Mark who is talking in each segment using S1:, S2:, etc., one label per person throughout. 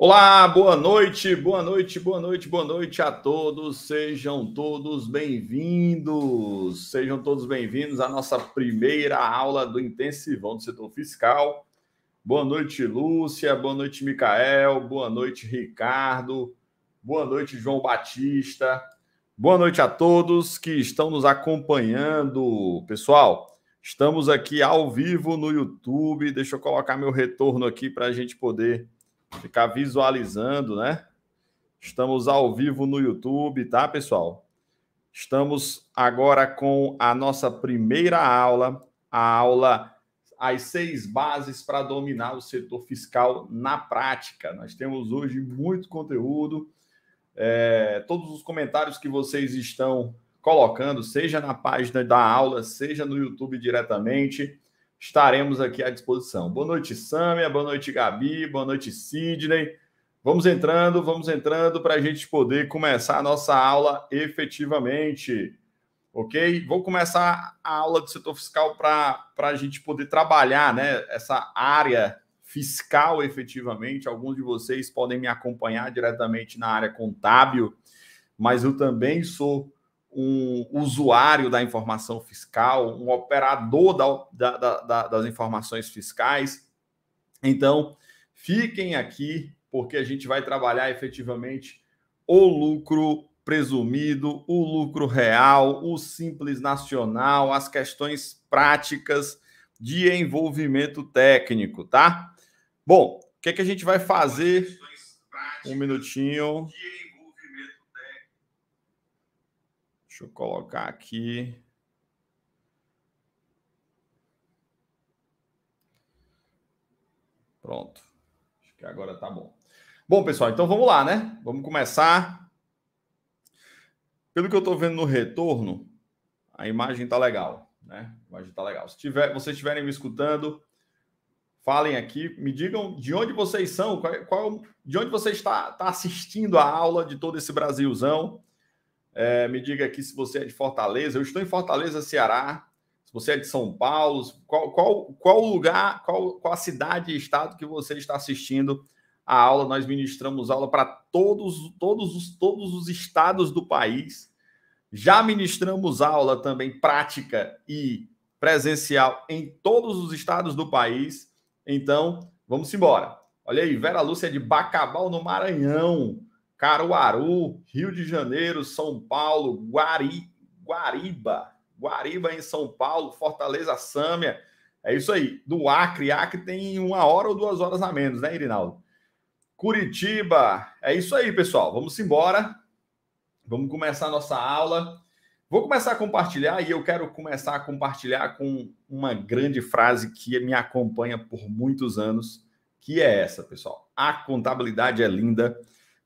S1: Olá, boa noite, boa noite, boa noite, boa noite a todos. Sejam todos bem-vindos. Sejam todos bem-vindos à nossa primeira aula do Intensivão do Setor Fiscal. Boa noite, Lúcia. Boa noite, Micael. Boa noite, Ricardo. Boa noite, João Batista. Boa noite a todos que estão nos acompanhando. Pessoal, estamos aqui ao vivo no YouTube. Deixa eu colocar meu retorno aqui para a gente poder ficar visualizando, né? Estamos ao vivo no YouTube, tá, pessoal? Estamos agora com a nossa primeira aula, a aula As Seis Bases para Dominar o Setor Fiscal na Prática. Nós temos hoje muito conteúdo. É, todos os comentários que vocês estão colocando, seja na página da aula, seja no YouTube diretamente, estaremos aqui à disposição. Boa noite, Sâmia. Boa noite, Gabi. Boa noite, Sidney. Vamos entrando, vamos entrando para a gente poder começar a nossa aula efetivamente. Ok? Vou começar a aula do setor fiscal para a gente poder trabalhar né, essa área fiscal efetivamente. Alguns de vocês podem me acompanhar diretamente na área contábil, mas eu também sou um usuário da informação fiscal, um operador da, da, da, das informações fiscais. Então, fiquem aqui, porque a gente vai trabalhar efetivamente o lucro presumido, o lucro real, o simples nacional, as questões práticas de envolvimento técnico, tá? Bom, o que, é que a gente vai fazer? Um minutinho. De Deixa eu colocar aqui. Pronto. Acho que agora tá bom. Bom, pessoal, então vamos lá, né? Vamos começar. Pelo que eu tô vendo no retorno, a imagem tá legal, né? A imagem tá legal. Se tiver, vocês estiverem me escutando, falem aqui, me digam de onde vocês são, qual, qual de onde você está, está assistindo a aula de todo esse Brasilzão. É, me diga aqui se você é de Fortaleza. Eu estou em Fortaleza, Ceará. Se você é de São Paulo, qual, qual, qual lugar, qual, qual a cidade e estado que você está assistindo a aula? Nós ministramos aula para todos, todos, os, todos os estados do país. Já ministramos aula também prática e presencial em todos os estados do país. Então, vamos embora. Olha aí, Vera Lúcia de Bacabal, no Maranhão. Caruaru, Rio de Janeiro, São Paulo, Guari, Guariba, Guariba em São Paulo, Fortaleza, Sâmia. É isso aí. Do Acre, Acre tem uma hora ou duas horas a menos, né, Irinaldo? Curitiba. É isso aí, pessoal. Vamos embora. Vamos começar a nossa aula. Vou começar a compartilhar e eu quero começar a compartilhar com uma grande frase que me acompanha por muitos anos, que é essa, pessoal. A contabilidade é linda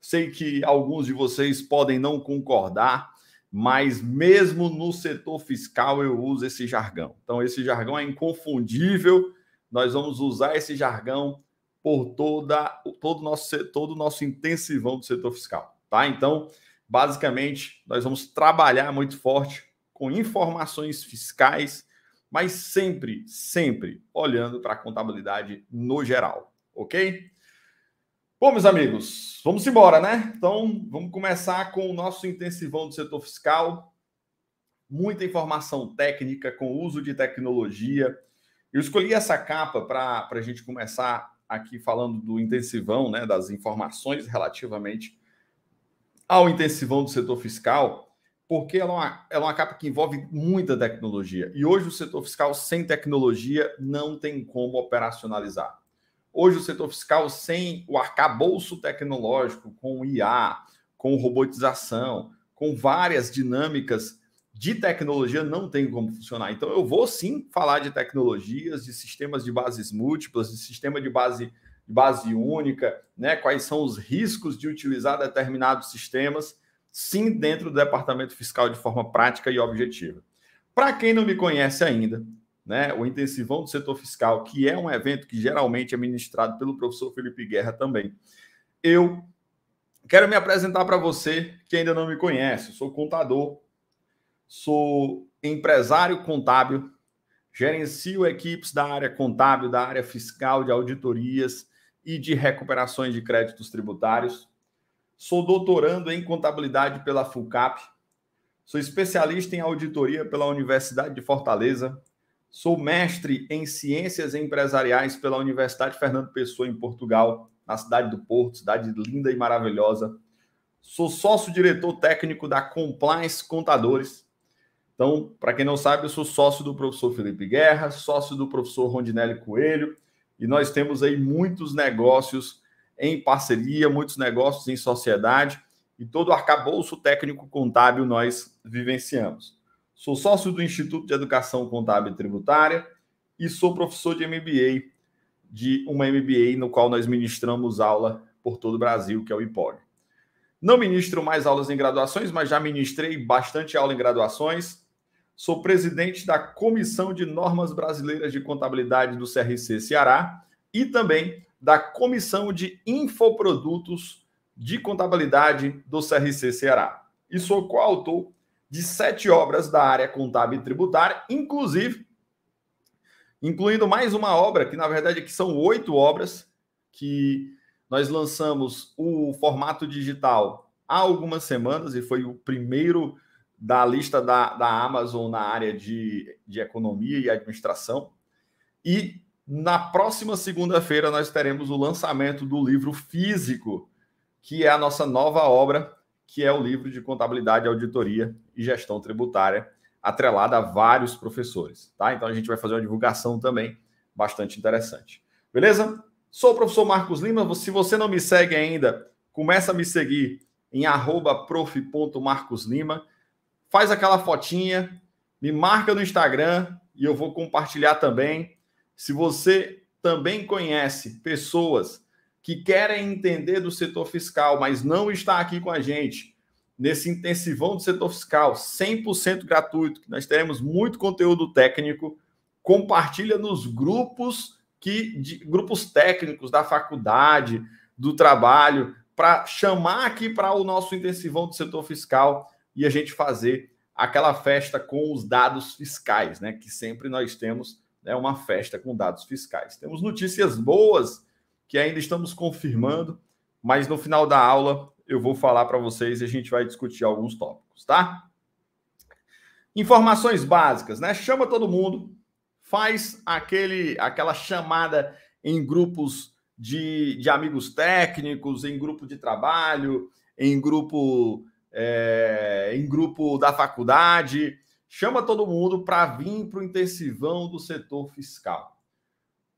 S1: Sei que alguns de vocês podem não concordar, mas mesmo no setor fiscal eu uso esse jargão. Então, esse jargão é inconfundível. Nós vamos usar esse jargão por toda, todo o nosso, todo nosso intensivão do setor fiscal. Tá? Então, basicamente, nós vamos trabalhar muito forte com informações fiscais, mas sempre, sempre olhando para a contabilidade no geral, ok? Bom, meus amigos, vamos embora, né? Então, vamos começar com o nosso intensivão do setor fiscal. Muita informação técnica com uso de tecnologia. Eu escolhi essa capa para a gente começar aqui falando do intensivão, né, das informações relativamente ao intensivão do setor fiscal, porque ela é, uma, ela é uma capa que envolve muita tecnologia. E hoje o setor fiscal sem tecnologia não tem como operacionalizar. Hoje, o setor fiscal, sem o arcabouço tecnológico, com IA, com robotização, com várias dinâmicas de tecnologia, não tem como funcionar. Então, eu vou sim falar de tecnologias, de sistemas de bases múltiplas, de sistema de base, de base única, né? quais são os riscos de utilizar determinados sistemas, sim, dentro do departamento fiscal de forma prática e objetiva. Para quem não me conhece ainda, né, o Intensivão do Setor Fiscal, que é um evento que geralmente é ministrado pelo professor Felipe Guerra também. Eu quero me apresentar para você que ainda não me conhece. Eu sou contador, sou empresário contábil, gerencio equipes da área contábil, da área fiscal, de auditorias e de recuperações de créditos tributários. Sou doutorando em contabilidade pela FUCAP. Sou especialista em auditoria pela Universidade de Fortaleza. Sou mestre em Ciências Empresariais pela Universidade Fernando Pessoa, em Portugal, na cidade do Porto, cidade linda e maravilhosa. Sou sócio-diretor técnico da Compliance Contadores. Então, para quem não sabe, eu sou sócio do professor Felipe Guerra, sócio do professor Rondinelli Coelho, e nós temos aí muitos negócios em parceria, muitos negócios em sociedade, e todo o arcabouço técnico contábil nós vivenciamos. Sou sócio do Instituto de Educação Contábil e Tributária e sou professor de MBA, de uma MBA no qual nós ministramos aula por todo o Brasil, que é o IPOG. Não ministro mais aulas em graduações, mas já ministrei bastante aula em graduações. Sou presidente da Comissão de Normas Brasileiras de Contabilidade do CRC Ceará e também da Comissão de Infoprodutos de Contabilidade do CRC Ceará. E sou coautor de sete obras da área contábil e tributária, inclusive incluindo mais uma obra, que na verdade aqui são oito obras, que nós lançamos o formato digital há algumas semanas e foi o primeiro da lista da, da Amazon na área de, de economia e administração. E na próxima segunda-feira nós teremos o lançamento do livro físico, que é a nossa nova obra que é o livro de contabilidade, auditoria e gestão tributária, atrelado a vários professores. Tá? Então a gente vai fazer uma divulgação também bastante interessante. Beleza? Sou o professor Marcos Lima. Se você não me segue ainda, começa a me seguir em prof.marcoslima. Faz aquela fotinha, me marca no Instagram e eu vou compartilhar também. Se você também conhece pessoas que querem entender do setor fiscal, mas não está aqui com a gente, nesse intensivão do setor fiscal, 100% gratuito, que nós teremos muito conteúdo técnico, compartilha nos grupos que de, grupos técnicos da faculdade, do trabalho, para chamar aqui para o nosso intensivão do setor fiscal e a gente fazer aquela festa com os dados fiscais, né? Que sempre nós temos né, uma festa com dados fiscais. Temos notícias boas que ainda estamos confirmando, mas no final da aula eu vou falar para vocês e a gente vai discutir alguns tópicos, tá? Informações básicas, né? Chama todo mundo, faz aquele, aquela chamada em grupos de, de amigos técnicos, em grupo de trabalho, em grupo, é, em grupo da faculdade. Chama todo mundo para vir para o intensivão do setor fiscal.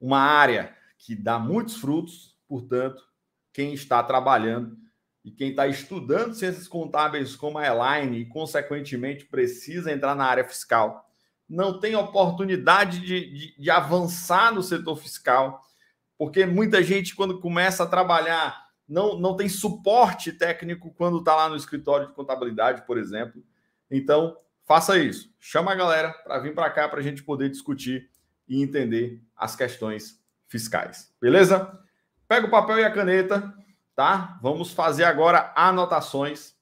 S1: Uma área que dá muitos frutos, portanto, quem está trabalhando e quem está estudando ciências contábeis como a Elaine e, consequentemente, precisa entrar na área fiscal, não tem oportunidade de, de, de avançar no setor fiscal, porque muita gente, quando começa a trabalhar, não, não tem suporte técnico quando está lá no escritório de contabilidade, por exemplo. Então, faça isso. Chama a galera para vir para cá para a gente poder discutir e entender as questões fiscais. Beleza? Pega o papel e a caneta, tá? Vamos fazer agora anotações.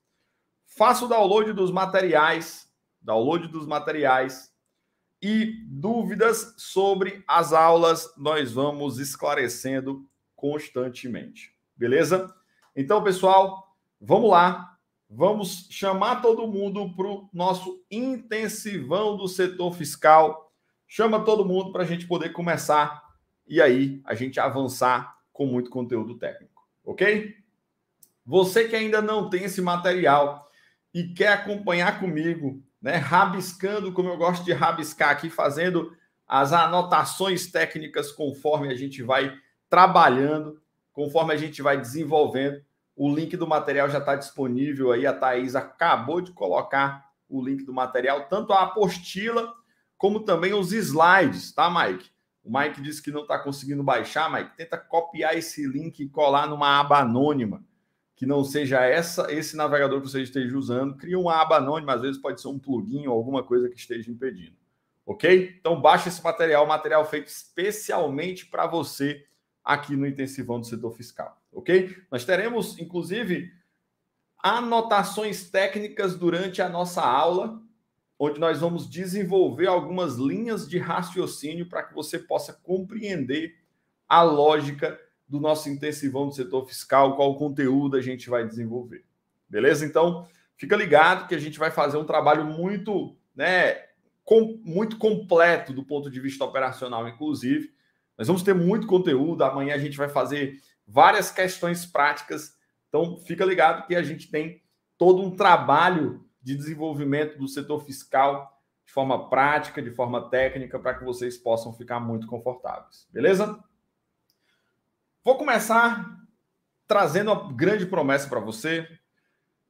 S1: Faça o download dos materiais, download dos materiais e dúvidas sobre as aulas nós vamos esclarecendo constantemente. Beleza? Então, pessoal, vamos lá. Vamos chamar todo mundo para o nosso intensivão do setor fiscal. Chama todo mundo para a gente poder começar e aí a gente avançar com muito conteúdo técnico, ok? Você que ainda não tem esse material e quer acompanhar comigo, né, rabiscando como eu gosto de rabiscar aqui, fazendo as anotações técnicas conforme a gente vai trabalhando, conforme a gente vai desenvolvendo. O link do material já está disponível aí, a Thaís acabou de colocar o link do material, tanto a apostila como também os slides, tá, Mike? O Mike disse que não está conseguindo baixar, Mike. Tenta copiar esse link e colar numa aba anônima, que não seja essa esse navegador que você esteja usando. Cria uma aba anônima, às vezes pode ser um plugin ou alguma coisa que esteja impedindo. Ok? Então baixa esse material, material feito especialmente para você aqui no Intensivão do Setor Fiscal. Ok? Nós teremos, inclusive, anotações técnicas durante a nossa aula onde nós vamos desenvolver algumas linhas de raciocínio para que você possa compreender a lógica do nosso intensivão do setor fiscal, qual conteúdo a gente vai desenvolver. Beleza? Então, fica ligado que a gente vai fazer um trabalho muito, né, com, muito completo do ponto de vista operacional, inclusive. Nós vamos ter muito conteúdo. Amanhã a gente vai fazer várias questões práticas. Então, fica ligado que a gente tem todo um trabalho de desenvolvimento do setor fiscal de forma prática, de forma técnica, para que vocês possam ficar muito confortáveis. Beleza? Vou começar trazendo uma grande promessa para você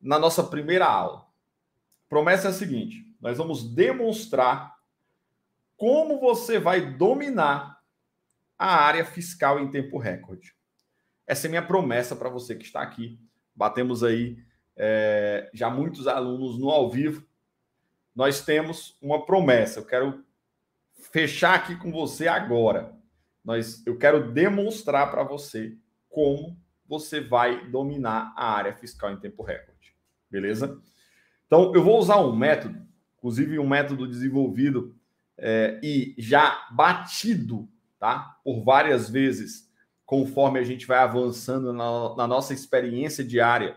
S1: na nossa primeira aula. Promessa é a seguinte: nós vamos demonstrar como você vai dominar a área fiscal em tempo recorde. Essa é minha promessa para você que está aqui. Batemos aí é, já muitos alunos no ao vivo, nós temos uma promessa. Eu quero fechar aqui com você agora. Nós, eu quero demonstrar para você como você vai dominar a área fiscal em tempo recorde. Beleza? Então, eu vou usar um método, inclusive um método desenvolvido é, e já batido tá? por várias vezes, conforme a gente vai avançando na, na nossa experiência diária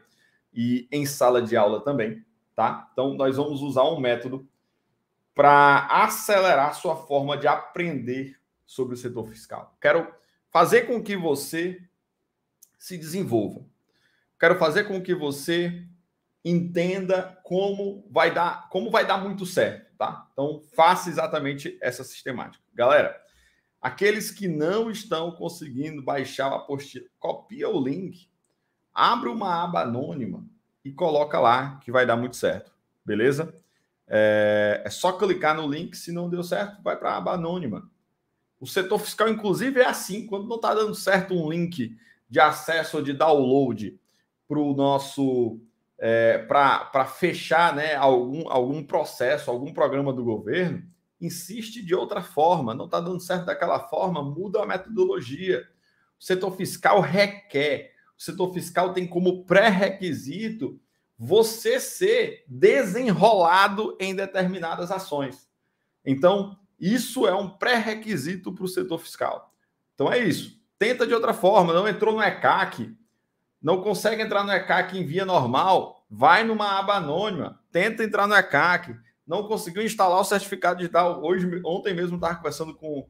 S1: e em sala de aula também, tá? Então, nós vamos usar um método para acelerar sua forma de aprender sobre o setor fiscal. Quero fazer com que você se desenvolva. Quero fazer com que você entenda como vai dar, como vai dar muito certo, tá? Então, faça exatamente essa sistemática. Galera, aqueles que não estão conseguindo baixar a apostila, copia o link abre uma aba anônima e coloca lá que vai dar muito certo, beleza? É, é só clicar no link, se não deu certo, vai para a aba anônima. O setor fiscal, inclusive, é assim. Quando não está dando certo um link de acesso ou de download para o nosso é, para fechar né, algum, algum processo, algum programa do governo, insiste de outra forma, não está dando certo daquela forma, muda a metodologia. O setor fiscal requer o setor fiscal tem como pré-requisito você ser desenrolado em determinadas ações. Então, isso é um pré-requisito para o setor fiscal. Então é isso. Tenta de outra forma, não entrou no ECAC, não consegue entrar no ECAC em via normal, vai numa aba anônima, tenta entrar no ECAC, não conseguiu instalar o certificado digital. Hoje, ontem mesmo estava conversando com,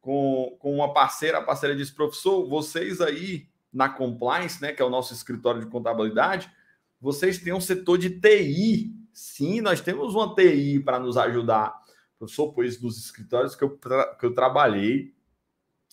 S1: com, com uma parceira, a parceira disse, professor, vocês aí na Compliance, né, que é o nosso escritório de contabilidade, vocês têm um setor de TI. Sim, nós temos uma TI para nos ajudar. Professor, pois dos escritórios que eu, que eu trabalhei,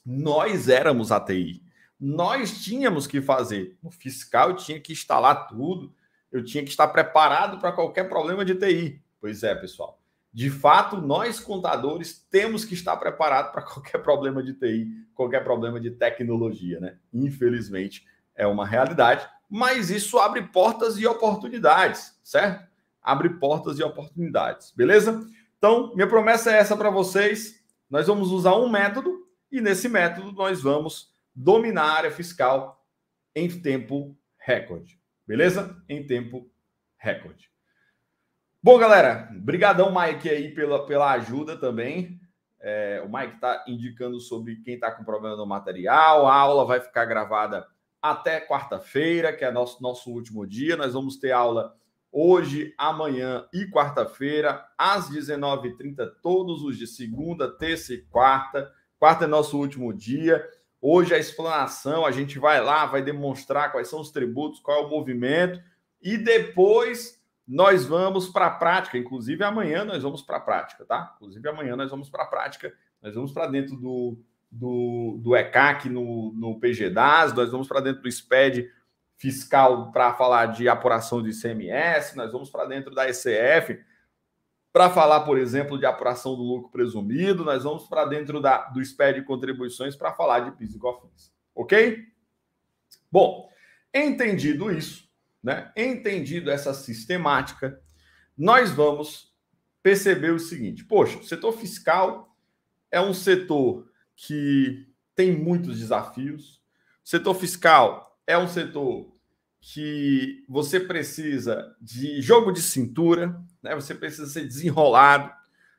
S1: nós éramos a TI. Nós tínhamos que fazer. O fiscal, tinha que instalar tudo, eu tinha que estar preparado para qualquer problema de TI. Pois é, pessoal de fato, nós contadores temos que estar preparados para qualquer problema de TI, qualquer problema de tecnologia, né? Infelizmente, é uma realidade, mas isso abre portas e oportunidades, certo? Abre portas e oportunidades, beleza? Então, minha promessa é essa para vocês. Nós vamos usar um método e nesse método nós vamos dominar a área fiscal em tempo recorde, beleza? Em tempo recorde. Bom, galera, brigadão, Mike, aí pela, pela ajuda também. É, o Mike está indicando sobre quem está com problema no material. A aula vai ficar gravada até quarta-feira, que é nosso, nosso último dia. Nós vamos ter aula hoje, amanhã e quarta-feira, às 19h30, todos os de segunda, terça e quarta. Quarta é nosso último dia. Hoje é a explanação, a gente vai lá, vai demonstrar quais são os tributos, qual é o movimento. E depois nós vamos para a prática, inclusive amanhã nós vamos para a prática, tá? Inclusive amanhã nós vamos para a prática, nós vamos para dentro do, do, do ECAC no, no PGDAS, nós vamos para dentro do SPED fiscal para falar de apuração de ICMS, nós vamos para dentro da ECF para falar, por exemplo, de apuração do lucro presumido, nós vamos para dentro da, do SPED de contribuições para falar de PIS e COFINS, ok? Bom, entendido isso, né? entendido essa sistemática, nós vamos perceber o seguinte: poxa, o setor fiscal é um setor que tem muitos desafios. O setor fiscal é um setor que você precisa de jogo de cintura, né? Você precisa ser desenrolado,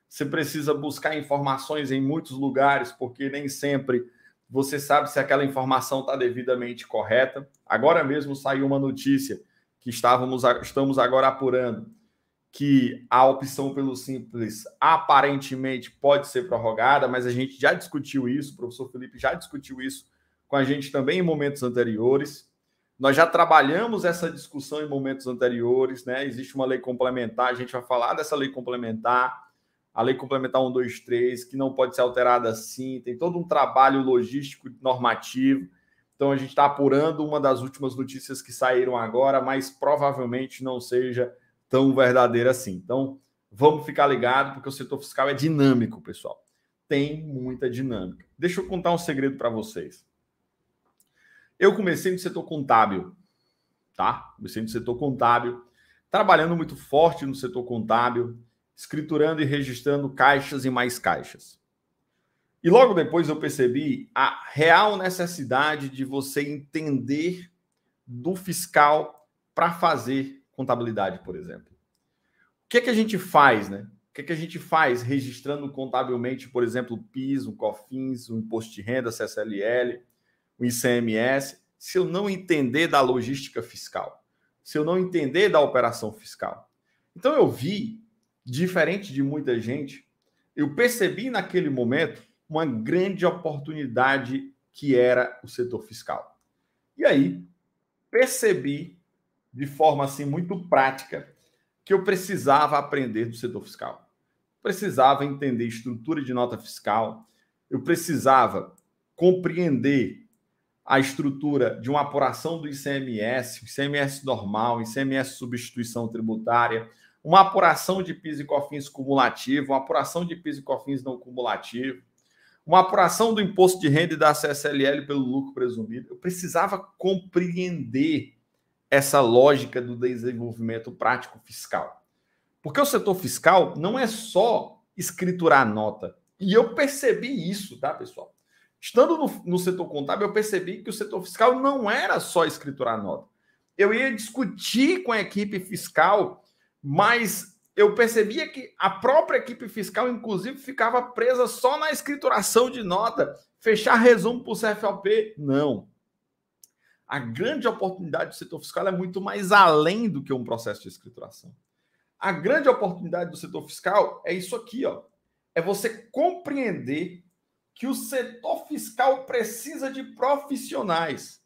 S1: você precisa buscar informações em muitos lugares, porque nem sempre você sabe se aquela informação está devidamente correta. Agora mesmo saiu uma notícia que estávamos, estamos agora apurando, que a opção pelo simples aparentemente pode ser prorrogada, mas a gente já discutiu isso, o professor Felipe já discutiu isso com a gente também em momentos anteriores. Nós já trabalhamos essa discussão em momentos anteriores, né? Existe uma lei complementar, a gente vai falar dessa lei complementar, a lei complementar 123, que não pode ser alterada assim, tem todo um trabalho logístico normativo. Então a gente está apurando uma das últimas notícias que saíram agora, mas provavelmente não seja tão verdadeira assim. Então vamos ficar ligado, porque o setor fiscal é dinâmico, pessoal. Tem muita dinâmica. Deixa eu contar um segredo para vocês. Eu comecei no setor contábil, tá? Comecei no setor contábil, trabalhando muito forte no setor contábil, escriturando e registrando caixas e mais caixas. E logo depois eu percebi a real necessidade de você entender do fiscal para fazer contabilidade, por exemplo. O que é que a gente faz, né? O que é que a gente faz registrando contabilmente, por exemplo, o PIS, o COFINS, o Imposto de Renda, CSLL, o ICMS, se eu não entender da logística fiscal, se eu não entender da operação fiscal. Então eu vi, diferente de muita gente, eu percebi naquele momento uma grande oportunidade que era o setor fiscal. E aí percebi de forma assim muito prática que eu precisava aprender do setor fiscal. Precisava entender estrutura de nota fiscal, eu precisava compreender a estrutura de uma apuração do ICMS, ICMS normal, ICMS substituição tributária, uma apuração de PIS e COFINS cumulativo, uma apuração de PIS e COFINS não cumulativo, uma apuração do imposto de renda e da CSLL pelo lucro presumido. Eu precisava compreender essa lógica do desenvolvimento prático fiscal. Porque o setor fiscal não é só escriturar nota. E eu percebi isso, tá, pessoal? Estando no, no setor contábil, eu percebi que o setor fiscal não era só escriturar nota. Eu ia discutir com a equipe fiscal, mas eu percebia que a própria equipe fiscal, inclusive, ficava presa só na escrituração de nota, fechar resumo para o CFOP. Não. A grande oportunidade do setor fiscal é muito mais além do que um processo de escrituração. A grande oportunidade do setor fiscal é isso aqui, ó. É você compreender que o setor fiscal precisa de profissionais.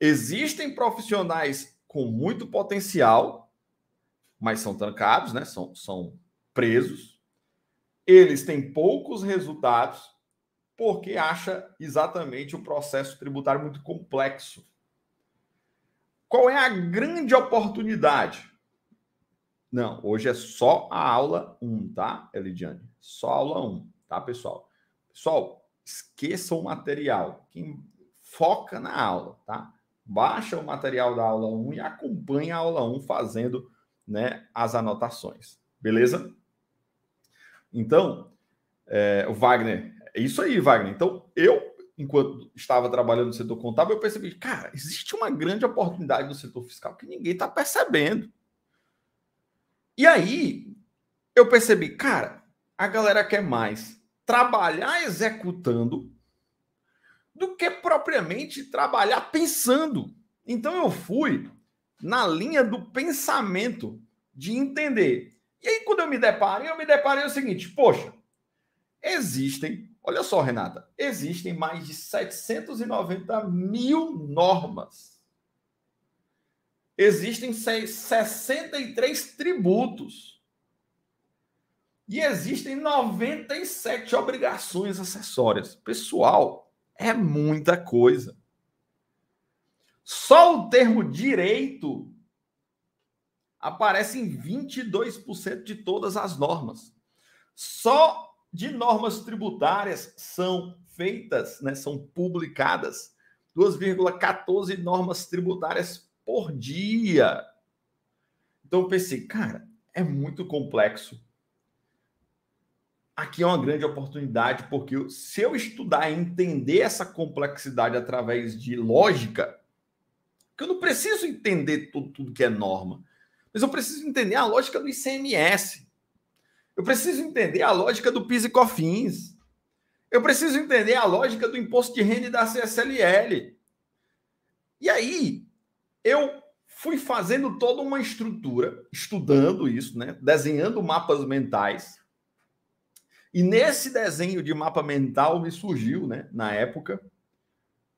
S1: Existem profissionais com muito potencial mas são trancados, né? São, são presos. Eles têm poucos resultados porque acha exatamente o processo tributário muito complexo. Qual é a grande oportunidade? Não, hoje é só a aula 1, tá, Elidiane? Só aula 1, tá, pessoal? Pessoal, esqueça o material. Quem foca na aula, tá? Baixa o material da aula 1 e acompanha a aula 1 fazendo né, as anotações. Beleza? Então, é, o Wagner, é isso aí, Wagner. Então, eu, enquanto estava trabalhando no setor contábil, eu percebi, cara, existe uma grande oportunidade no setor fiscal que ninguém está percebendo. E aí, eu percebi, cara, a galera quer mais trabalhar executando do que propriamente trabalhar pensando. Então eu fui na linha do pensamento, de entender. E aí, quando eu me deparei, eu me deparei o seguinte: poxa, existem, olha só, Renata, existem mais de 790 mil normas. Existem 63 tributos. E existem 97 obrigações acessórias. Pessoal, é muita coisa. Só o termo direito aparece em 22% de todas as normas. Só de normas tributárias são feitas, né, são publicadas 2,14 normas tributárias por dia. Então eu pensei, cara, é muito complexo. Aqui é uma grande oportunidade, porque se eu estudar e entender essa complexidade através de lógica, porque eu não preciso entender tudo, tudo que é norma. Mas eu preciso entender a lógica do ICMS. Eu preciso entender a lógica do PIS e COFINS. Eu preciso entender a lógica do imposto de renda e da CSLL. E aí, eu fui fazendo toda uma estrutura, estudando isso, né? desenhando mapas mentais. E nesse desenho de mapa mental me surgiu, né, na época,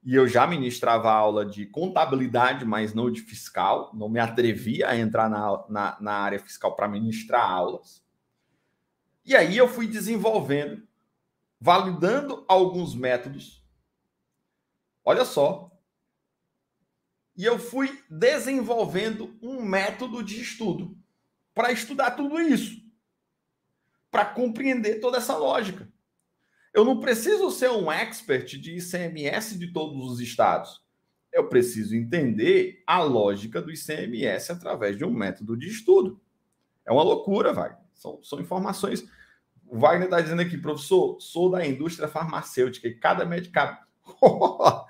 S1: e eu já ministrava aula de contabilidade, mas não de fiscal, não me atrevia a entrar na, na, na área fiscal para ministrar aulas. E aí eu fui desenvolvendo, validando alguns métodos. Olha só. E eu fui desenvolvendo um método de estudo para estudar tudo isso, para compreender toda essa lógica. Eu não preciso ser um expert de ICMS de todos os estados. Eu preciso entender a lógica do ICMS através de um método de estudo. É uma loucura, Wagner. São, são informações. O Wagner está dizendo aqui, professor, sou da indústria farmacêutica e cada medicamento.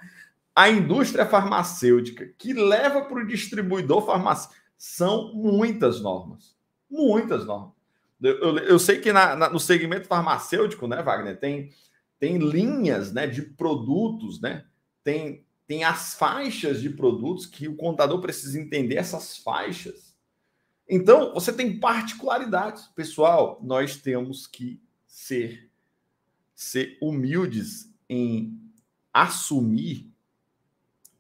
S1: a indústria farmacêutica que leva para o distribuidor farmacêutico são muitas normas. Muitas normas. Eu, eu sei que na, na, no segmento farmacêutico, né, Wagner, tem, tem linhas né, de produtos, né? Tem, tem as faixas de produtos que o contador precisa entender essas faixas. Então, você tem particularidades. Pessoal, nós temos que ser, ser humildes em assumir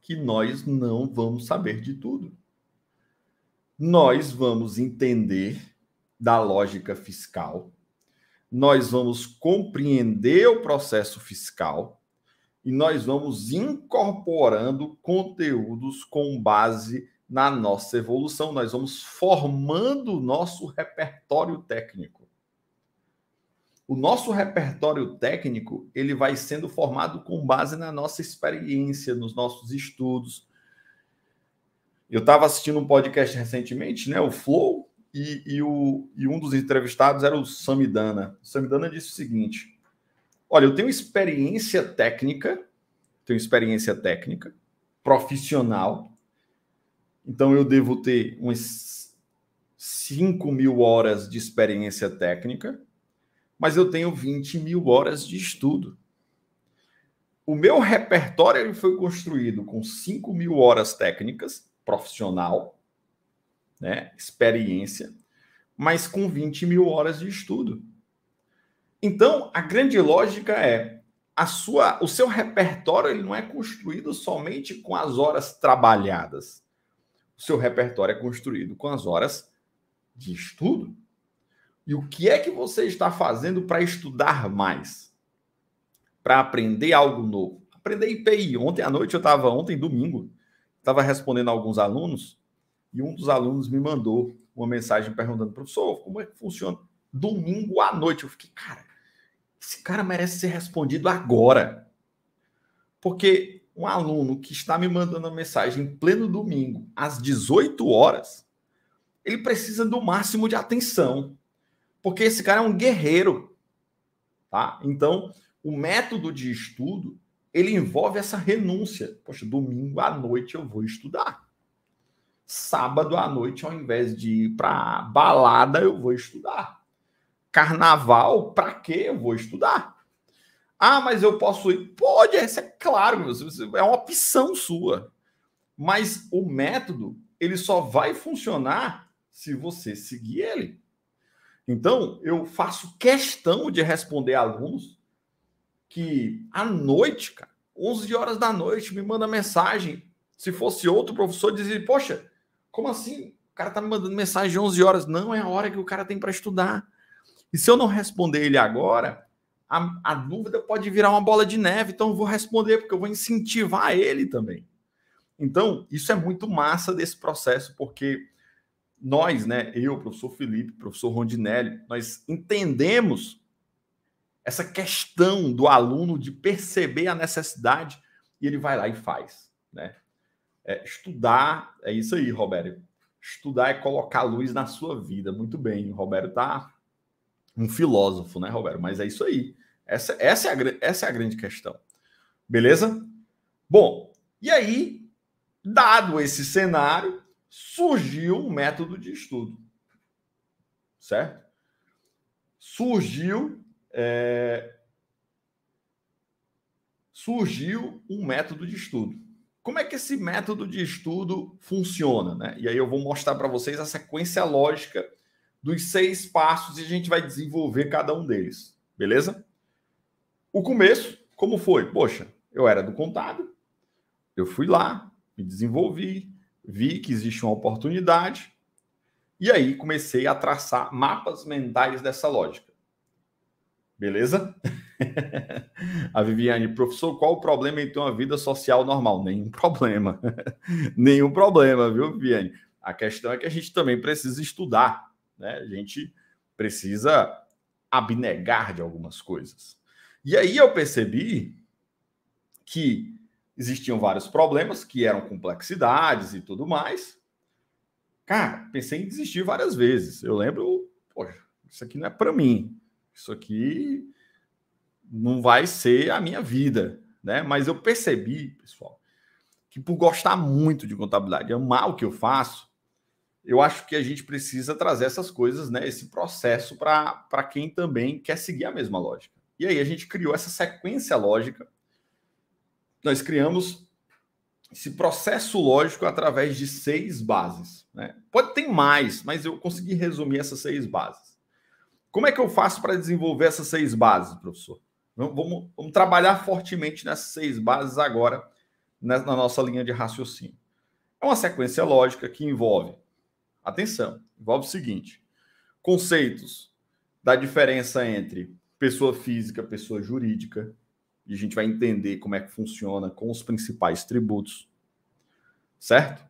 S1: que nós não vamos saber de tudo. Nós vamos entender da lógica fiscal, nós vamos compreender o processo fiscal e nós vamos incorporando conteúdos com base na nossa evolução, nós vamos formando o nosso repertório técnico. O nosso repertório técnico, ele vai sendo formado com base na nossa experiência, nos nossos estudos. Eu estava assistindo um podcast recentemente, né, o Flow, e, e, o, e um dos entrevistados era o Samidana. O Samidana disse o seguinte: Olha, eu tenho experiência técnica, tenho experiência técnica, profissional, então eu devo ter umas 5 mil horas de experiência técnica, mas eu tenho 20 mil horas de estudo. O meu repertório ele foi construído com 5 mil horas técnicas, profissional, né, experiência, mas com 20 mil horas de estudo. Então, a grande lógica é a sua, o seu repertório ele não é construído somente com as horas trabalhadas. O seu repertório é construído com as horas de estudo. E o que é que você está fazendo para estudar mais? Para aprender algo novo? Aprender IPI. Ontem à noite eu estava, ontem domingo, estava respondendo a alguns alunos e um dos alunos me mandou uma mensagem perguntando, professor, como é que funciona? Domingo à noite. Eu fiquei, cara, esse cara merece ser respondido agora. Porque um aluno que está me mandando uma mensagem em pleno domingo, às 18 horas, ele precisa do máximo de atenção. Porque esse cara é um guerreiro. Tá? Então, o método de estudo, ele envolve essa renúncia. Poxa, domingo à noite eu vou estudar sábado à noite, ao invés de ir para balada, eu vou estudar. Carnaval, para que? Eu vou estudar. Ah, mas eu posso ir? Pode, isso é claro, é uma opção sua. Mas o método, ele só vai funcionar se você seguir ele. Então, eu faço questão de responder alunos que à noite, cara, 11 horas da noite, me manda mensagem. Se fosse outro professor, dizia: Poxa, como assim? O cara tá me mandando mensagem de 11 horas. Não, é a hora que o cara tem para estudar. E se eu não responder ele agora, a, a, dúvida pode virar uma bola de neve. Então eu vou responder, porque eu vou incentivar ele também. Então, isso é muito massa desse processo, porque nós, né, eu, professor Felipe, professor Rondinelli, nós entendemos essa questão do aluno de perceber a necessidade e ele vai lá e faz, né? É, estudar é isso aí, Roberto. Estudar é colocar luz na sua vida. Muito bem, o Roberto tá um filósofo, né, Roberto? Mas é isso aí. Essa, essa, é a, essa é a grande questão. Beleza? Bom, e aí, dado esse cenário, surgiu um método de estudo. Certo? Surgiu. É... Surgiu um método de estudo. Como é que esse método de estudo funciona? Né? E aí eu vou mostrar para vocês a sequência lógica dos seis passos e a gente vai desenvolver cada um deles, beleza? O começo, como foi? Poxa, eu era do contado, eu fui lá, me desenvolvi, vi que existe uma oportunidade e aí comecei a traçar mapas mentais dessa lógica. Beleza? A Viviane, professor, qual o problema em ter uma vida social normal? Nenhum problema. Nenhum problema, viu, Viviane? A questão é que a gente também precisa estudar, né? A gente precisa abnegar de algumas coisas. E aí eu percebi que existiam vários problemas, que eram complexidades e tudo mais. Cara, pensei em desistir várias vezes. Eu lembro, poxa, isso aqui não é para mim. Isso aqui não vai ser a minha vida, né? Mas eu percebi, pessoal, que por gostar muito de contabilidade, amar o que eu faço, eu acho que a gente precisa trazer essas coisas, né? Esse processo para quem também quer seguir a mesma lógica. E aí a gente criou essa sequência lógica. Nós criamos esse processo lógico através de seis bases. Né? Pode ter mais, mas eu consegui resumir essas seis bases. Como é que eu faço para desenvolver essas seis bases, professor? Vamos, vamos trabalhar fortemente nessas seis bases agora, na, né, na nossa linha de raciocínio. É uma sequência lógica que envolve, atenção, envolve o seguinte: conceitos da diferença entre pessoa física, pessoa jurídica, e a gente vai entender como é que funciona com os principais tributos, certo?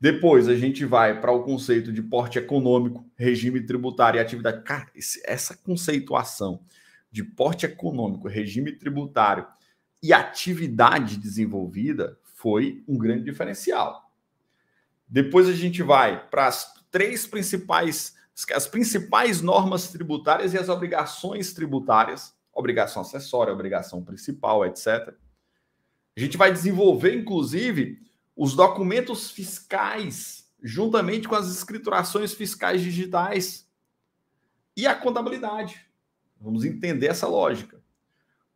S1: Depois a gente vai para o conceito de porte econômico, regime tributário e atividade. Cara, esse, essa conceituação de porte econômico, regime tributário e atividade desenvolvida foi um grande diferencial. Depois a gente vai para as três principais as principais normas tributárias e as obrigações tributárias, obrigação acessória, obrigação principal, etc. A gente vai desenvolver inclusive os documentos fiscais juntamente com as escriturações fiscais digitais e a contabilidade. Vamos entender essa lógica.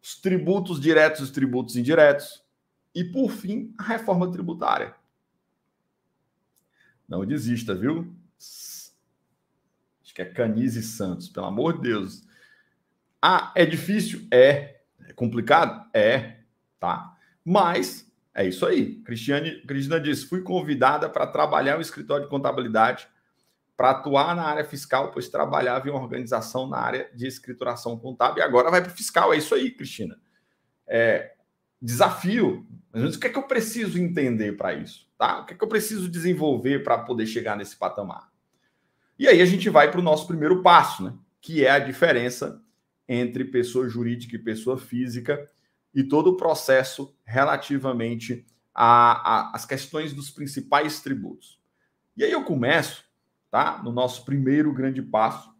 S1: Os tributos diretos e os tributos indiretos. E, por fim, a reforma tributária. Não desista, viu? Acho que é Canise Santos, pelo amor de Deus. Ah, é difícil? É. É complicado? É. Tá? Mas é isso aí. Cristiane, Cristina disse: fui convidada para trabalhar no escritório de contabilidade para atuar na área fiscal, pois trabalhava em uma organização na área de escrituração contábil e agora vai para o fiscal. É isso aí, Cristina. É, desafio. Mas o que é que eu preciso entender para isso? Tá? O que é que eu preciso desenvolver para poder chegar nesse patamar? E aí a gente vai para o nosso primeiro passo, né? que é a diferença entre pessoa jurídica e pessoa física e todo o processo relativamente às questões dos principais tributos. E aí eu começo tá? No nosso primeiro grande passo.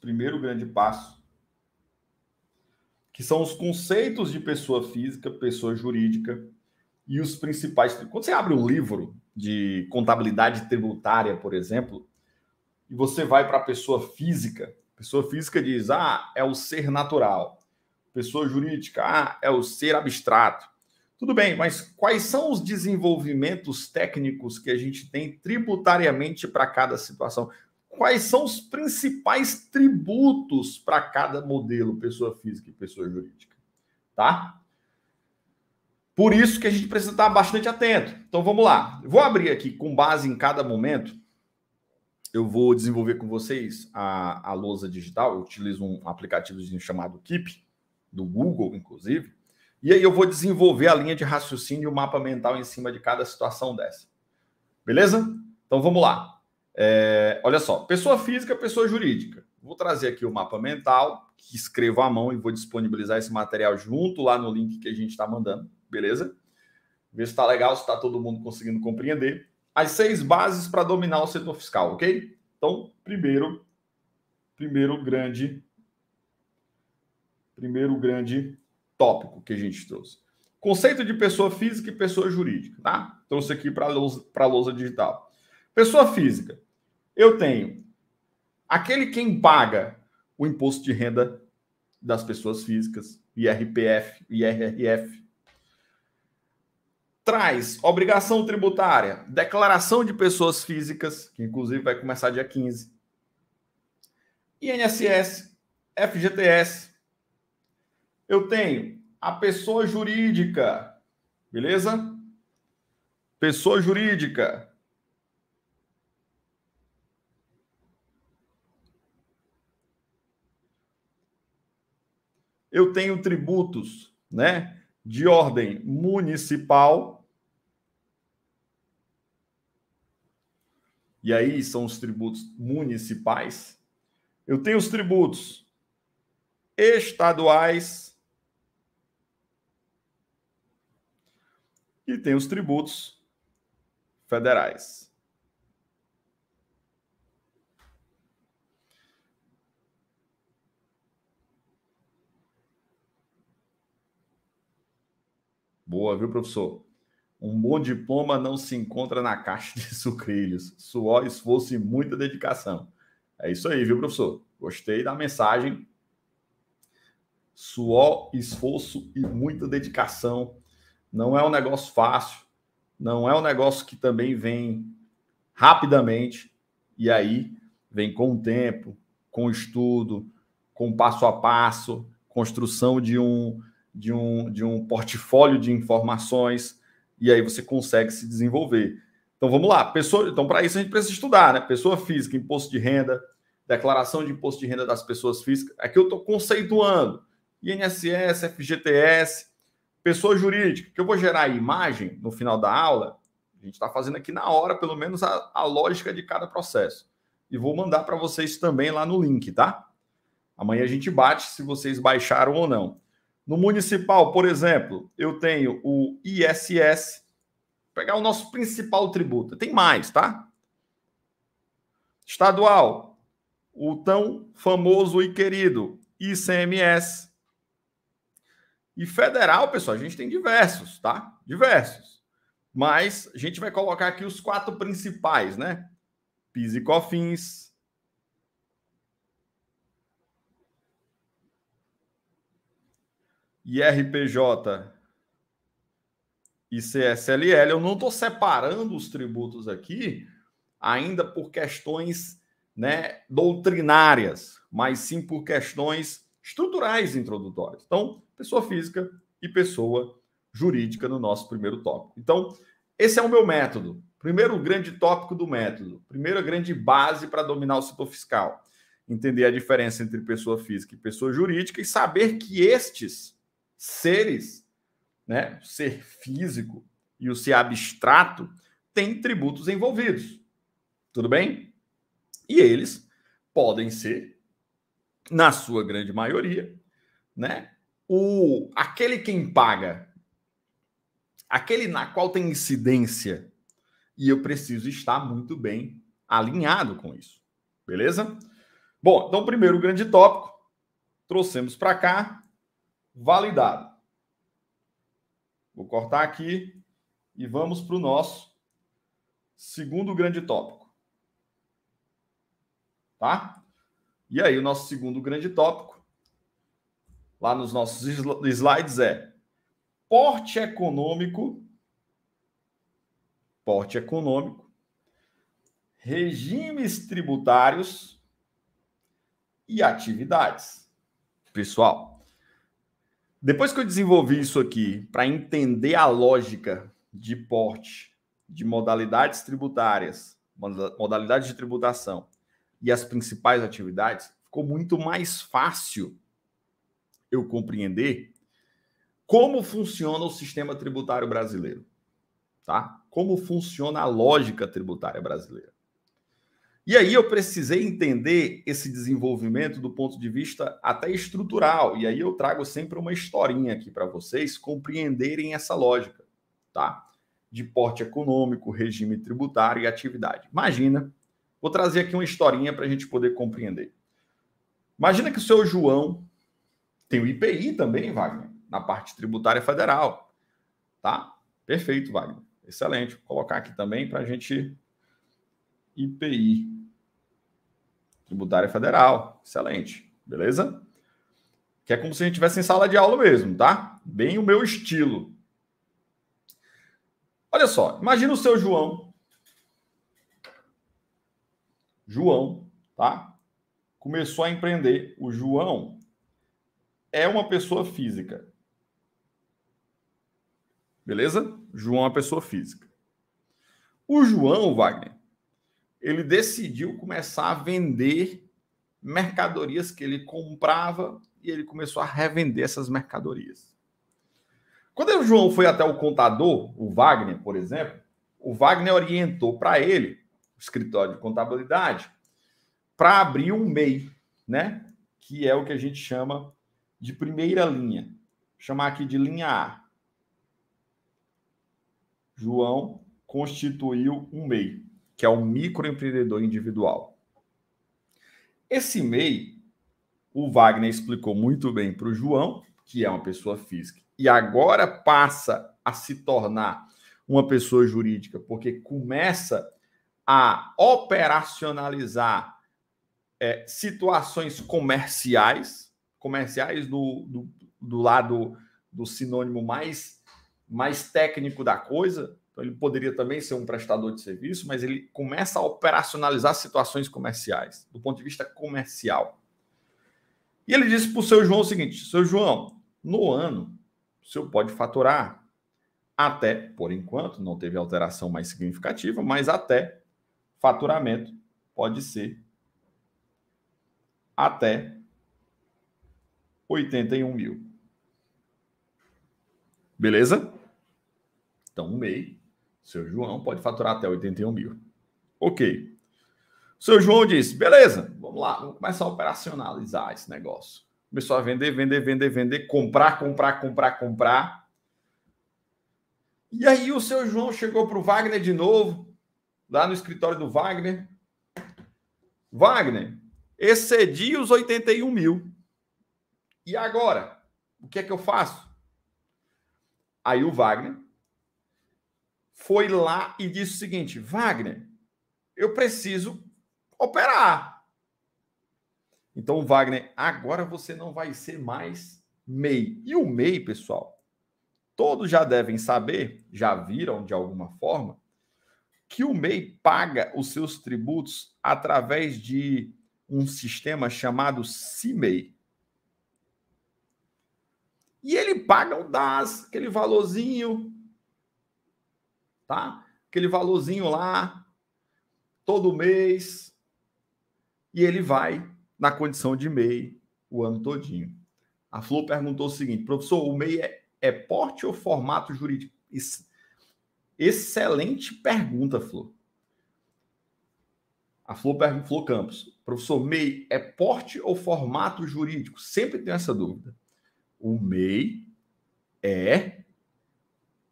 S1: Primeiro grande passo. Que são os conceitos de pessoa física, pessoa jurídica e os principais. Quando você abre um livro de contabilidade tributária, por exemplo, e você vai para a pessoa física, pessoa física diz: ah, é o ser natural. Pessoa jurídica, ah, é o ser abstrato. Tudo bem, mas quais são os desenvolvimentos técnicos que a gente tem tributariamente para cada situação? Quais são os principais tributos para cada modelo, pessoa física e pessoa jurídica? Tá? Por isso que a gente precisa estar bastante atento. Então vamos lá. vou abrir aqui com base em cada momento. Eu vou desenvolver com vocês a, a lousa digital. Eu utilizo um aplicativo chamado Keep, do Google, inclusive e aí eu vou desenvolver a linha de raciocínio e o mapa mental em cima de cada situação dessa. Beleza? Então vamos lá. É, olha só, pessoa física, pessoa jurídica. Vou trazer aqui o mapa mental, que escrevo à mão e vou disponibilizar esse material junto lá no link que a gente está mandando, beleza? Ver se está legal, se está todo mundo conseguindo compreender. As seis bases para dominar o setor fiscal, ok? Então, primeiro, primeiro grande, primeiro grande tópico que a gente trouxe. Conceito de pessoa física e pessoa jurídica, tá? Trouxe aqui para a lousa, lousa digital. Pessoa física, eu tenho aquele quem paga o imposto de renda das pessoas físicas, IRPF, IRRF. Traz obrigação tributária, declaração de pessoas físicas, que inclusive vai começar dia 15. INSS, FGTS, eu tenho a pessoa jurídica, beleza? Pessoa jurídica. Eu tenho tributos, né? De ordem municipal. E aí são os tributos municipais. Eu tenho os tributos estaduais e tem os tributos federais. Boa, viu, professor? Um bom diploma não se encontra na caixa de sucrilhos. Suor, esforço e muita dedicação. É isso aí, viu, professor? Gostei da mensagem. Suor, esforço e muita dedicação não é um negócio fácil, não é um negócio que também vem rapidamente, e aí vem com o tempo, com o estudo, com o passo a passo, construção de um, de um, de um portfólio de informações, e aí você consegue se desenvolver. Então vamos lá, pessoa, então para isso a gente precisa estudar, né? Pessoa física, imposto de renda, declaração de imposto de renda das pessoas físicas. Aqui eu estou conceituando INSS, FGTS, Pessoa jurídica, que eu vou gerar a imagem no final da aula, a gente está fazendo aqui na hora, pelo menos, a, a lógica de cada processo. E vou mandar para vocês também lá no link, tá? Amanhã a gente bate se vocês baixaram ou não. No municipal, por exemplo, eu tenho o ISS. Vou pegar o nosso principal tributo. Tem mais, tá? Estadual, o tão famoso e querido ICMS. E federal, pessoal, a gente tem diversos, tá? Diversos. Mas a gente vai colocar aqui os quatro principais, né? PIS e COFINS. IRPJ e CSLL. Eu não estou separando os tributos aqui ainda por questões né, doutrinárias, mas sim por questões estruturais introdutórias. Então, pessoa física e pessoa jurídica no nosso primeiro tópico. Então, esse é o meu método. Primeiro grande tópico do método, primeira grande base para dominar o setor fiscal. Entender a diferença entre pessoa física e pessoa jurídica e saber que estes seres, né, ser físico e o ser abstrato, têm tributos envolvidos. Tudo bem? E eles podem ser, na sua grande maioria, né, o aquele quem paga, aquele na qual tem incidência, e eu preciso estar muito bem alinhado com isso. Beleza? Bom, então primeiro grande tópico, trouxemos para cá, validado. Vou cortar aqui e vamos para o nosso segundo grande tópico. Tá? E aí, o nosso segundo grande tópico lá nos nossos slides é porte econômico, porte econômico, regimes tributários e atividades. Pessoal, depois que eu desenvolvi isso aqui para entender a lógica de porte, de modalidades tributárias, modalidades de tributação e as principais atividades, ficou muito mais fácil eu compreender como funciona o sistema tributário brasileiro, tá? Como funciona a lógica tributária brasileira. E aí eu precisei entender esse desenvolvimento do ponto de vista até estrutural. E aí eu trago sempre uma historinha aqui para vocês compreenderem essa lógica, tá? De porte econômico, regime tributário e atividade. Imagina, vou trazer aqui uma historinha para a gente poder compreender. Imagina que o seu João tem o IPI também, Wagner, na parte tributária federal. Tá? Perfeito, Wagner. Excelente. Vou colocar aqui também para a gente. IPI. Tributária Federal. Excelente. Beleza? Que é como se a gente estivesse em sala de aula mesmo, tá? Bem o meu estilo. Olha só, imagina o seu João. João, tá? Começou a empreender. O João é uma pessoa física. Beleza? João é uma pessoa física. O João, Wagner, ele decidiu começar a vender mercadorias que ele comprava e ele começou a revender essas mercadorias. Quando o João foi até o contador, o Wagner, por exemplo, o Wagner orientou para ele, o escritório de contabilidade, para abrir um MEI, né? Que é o que a gente chama de primeira linha. Vou chamar aqui de linha A. João constituiu um MEI, que é o microempreendedor individual. Esse MEI, o Wagner explicou muito bem para o João, que é uma pessoa física, e agora passa a se tornar uma pessoa jurídica, porque começa a operacionalizar é, situações comerciais comerciais do, do, do lado do sinônimo mais, mais técnico da coisa. Então, ele poderia também ser um prestador de serviço, mas ele começa a operacionalizar situações comerciais, do ponto de vista comercial. E ele disse para o seu João o seguinte: seu João, no ano, o senhor pode faturar até, por enquanto, não teve alteração mais significativa, mas até faturamento pode ser até 81 mil. Beleza? Então, o MEI, seu João pode faturar até 81 mil. Ok. seu João disse: beleza, vamos lá, vamos começar a operacionalizar esse negócio. Começou a vender, vender, vender, vender, comprar, comprar, comprar, comprar. E aí o seu João chegou para o Wagner de novo, lá no escritório do Wagner. Wagner, excedi os 81 mil. E agora? O que é que eu faço? Aí o Wagner foi lá e disse o seguinte: Wagner, eu preciso operar. Então, Wagner, agora você não vai ser mais MEI. E o MEI, pessoal, todos já devem saber, já viram de alguma forma, que o MEI paga os seus tributos através de um sistema chamado CIMEI. E ele paga o DAS, aquele valorzinho, tá? Aquele valorzinho lá, todo mês. E ele vai na condição de MEI o ano todinho. A Flor perguntou o seguinte, professor, o MEI é, é porte ou formato jurídico? Excelente pergunta, Flor. A Flor, Flor Campos, professor, MEI é porte ou formato jurídico? Sempre tenho essa dúvida. O MEI é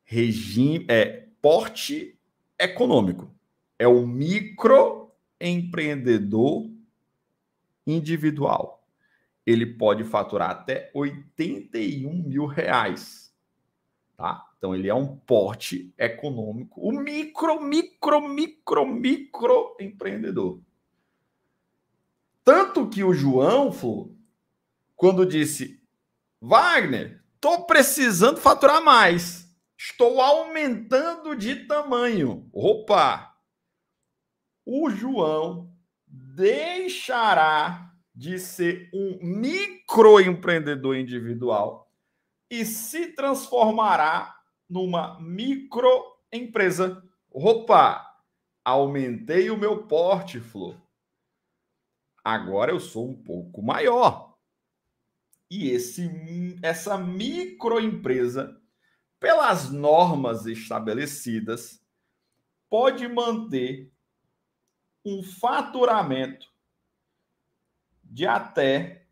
S1: regime é porte econômico. É o microempreendedor individual. Ele pode faturar até 81 mil reais. Tá? Então ele é um porte econômico, o micro, micro, micro, micro empreendedor. Tanto que o João, Flo, quando disse Wagner, estou precisando faturar mais. Estou aumentando de tamanho. Opa! O João deixará de ser um microempreendedor individual e se transformará numa microempresa. Opa! Aumentei o meu porte, Flor. Agora eu sou um pouco maior. E esse, essa microempresa, pelas normas estabelecidas, pode manter um faturamento de até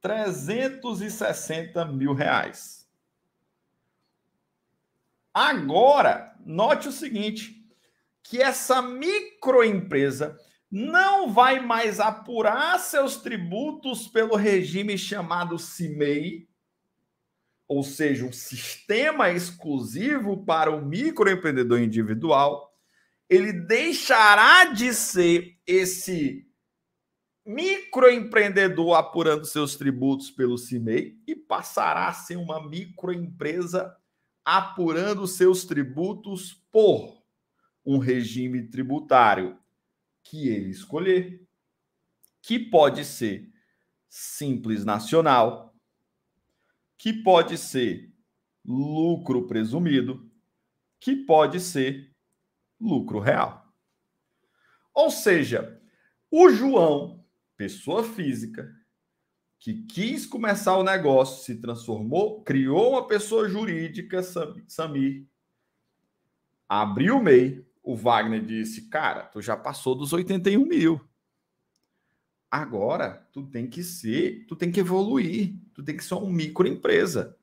S1: 360 mil reais. Agora, note o seguinte, que essa microempresa não vai mais apurar seus tributos pelo regime chamado CIMEI, ou seja, um sistema exclusivo para o microempreendedor individual, ele deixará de ser esse microempreendedor apurando seus tributos pelo CIMEI e passará a ser uma microempresa apurando seus tributos por um regime tributário que ele escolher, que pode ser simples nacional, que pode ser lucro presumido, que pode ser lucro real. Ou seja, o João, pessoa física, que quis começar o negócio, se transformou, criou uma pessoa jurídica, Samir, abriu o MEI, o Wagner disse: Cara, tu já passou dos 81 mil. Agora, tu tem que ser, tu tem que evoluir, tu tem que ser uma microempresa.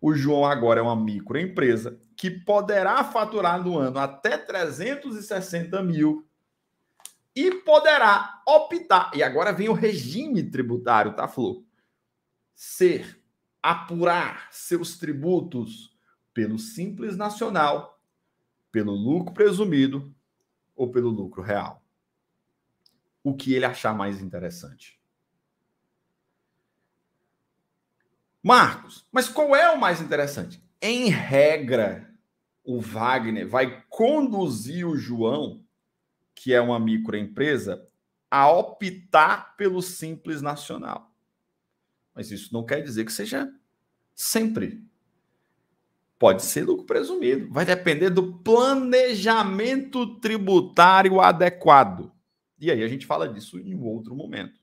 S1: O João agora é uma microempresa que poderá faturar no ano até 360 mil e poderá optar. E agora vem o regime tributário, tá, Flu? Ser, apurar seus tributos pelo Simples Nacional pelo lucro presumido ou pelo lucro real. O que ele achar mais interessante. Marcos, mas qual é o mais interessante? Em regra, o Wagner vai conduzir o João, que é uma microempresa, a optar pelo Simples Nacional. Mas isso não quer dizer que seja sempre Pode ser lucro presumido. Vai depender do planejamento tributário adequado. E aí a gente fala disso em outro momento.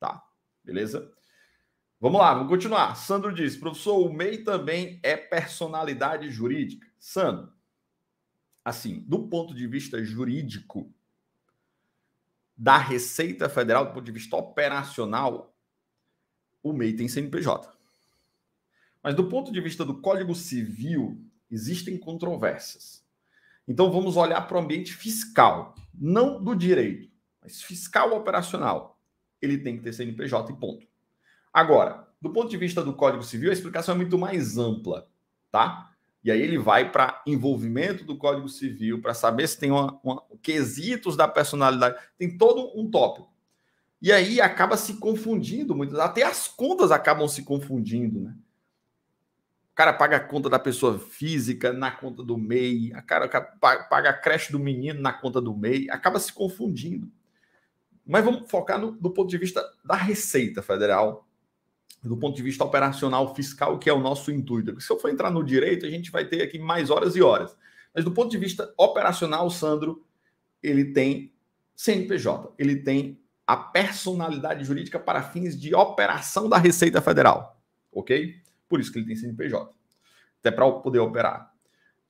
S1: Tá? Beleza? Vamos lá, vamos continuar. Sandro diz: professor, o MEI também é personalidade jurídica. Sandro, assim, do ponto de vista jurídico, da Receita Federal, do ponto de vista operacional, o MEI tem CNPJ. Mas do ponto de vista do Código Civil, existem controvérsias. Então vamos olhar para o ambiente fiscal, não do direito, mas fiscal operacional. Ele tem que ter CNPJ e ponto. Agora, do ponto de vista do Código Civil, a explicação é muito mais ampla, tá? E aí ele vai para envolvimento do Código Civil, para saber se tem uma, uma, quesitos da personalidade, tem todo um tópico. E aí acaba se confundindo muito, até as contas acabam se confundindo, né? O cara paga a conta da pessoa física na conta do MEI, a cara paga a creche do menino na conta do MEI, acaba se confundindo. Mas vamos focar no, do ponto de vista da Receita Federal, do ponto de vista operacional fiscal, que é o nosso intuito. Se eu for entrar no direito, a gente vai ter aqui mais horas e horas. Mas do ponto de vista operacional, Sandro, ele tem CNPJ, ele tem a personalidade jurídica para fins de operação da Receita Federal, ok? Por isso que ele tem CNPJ. Até para poder operar.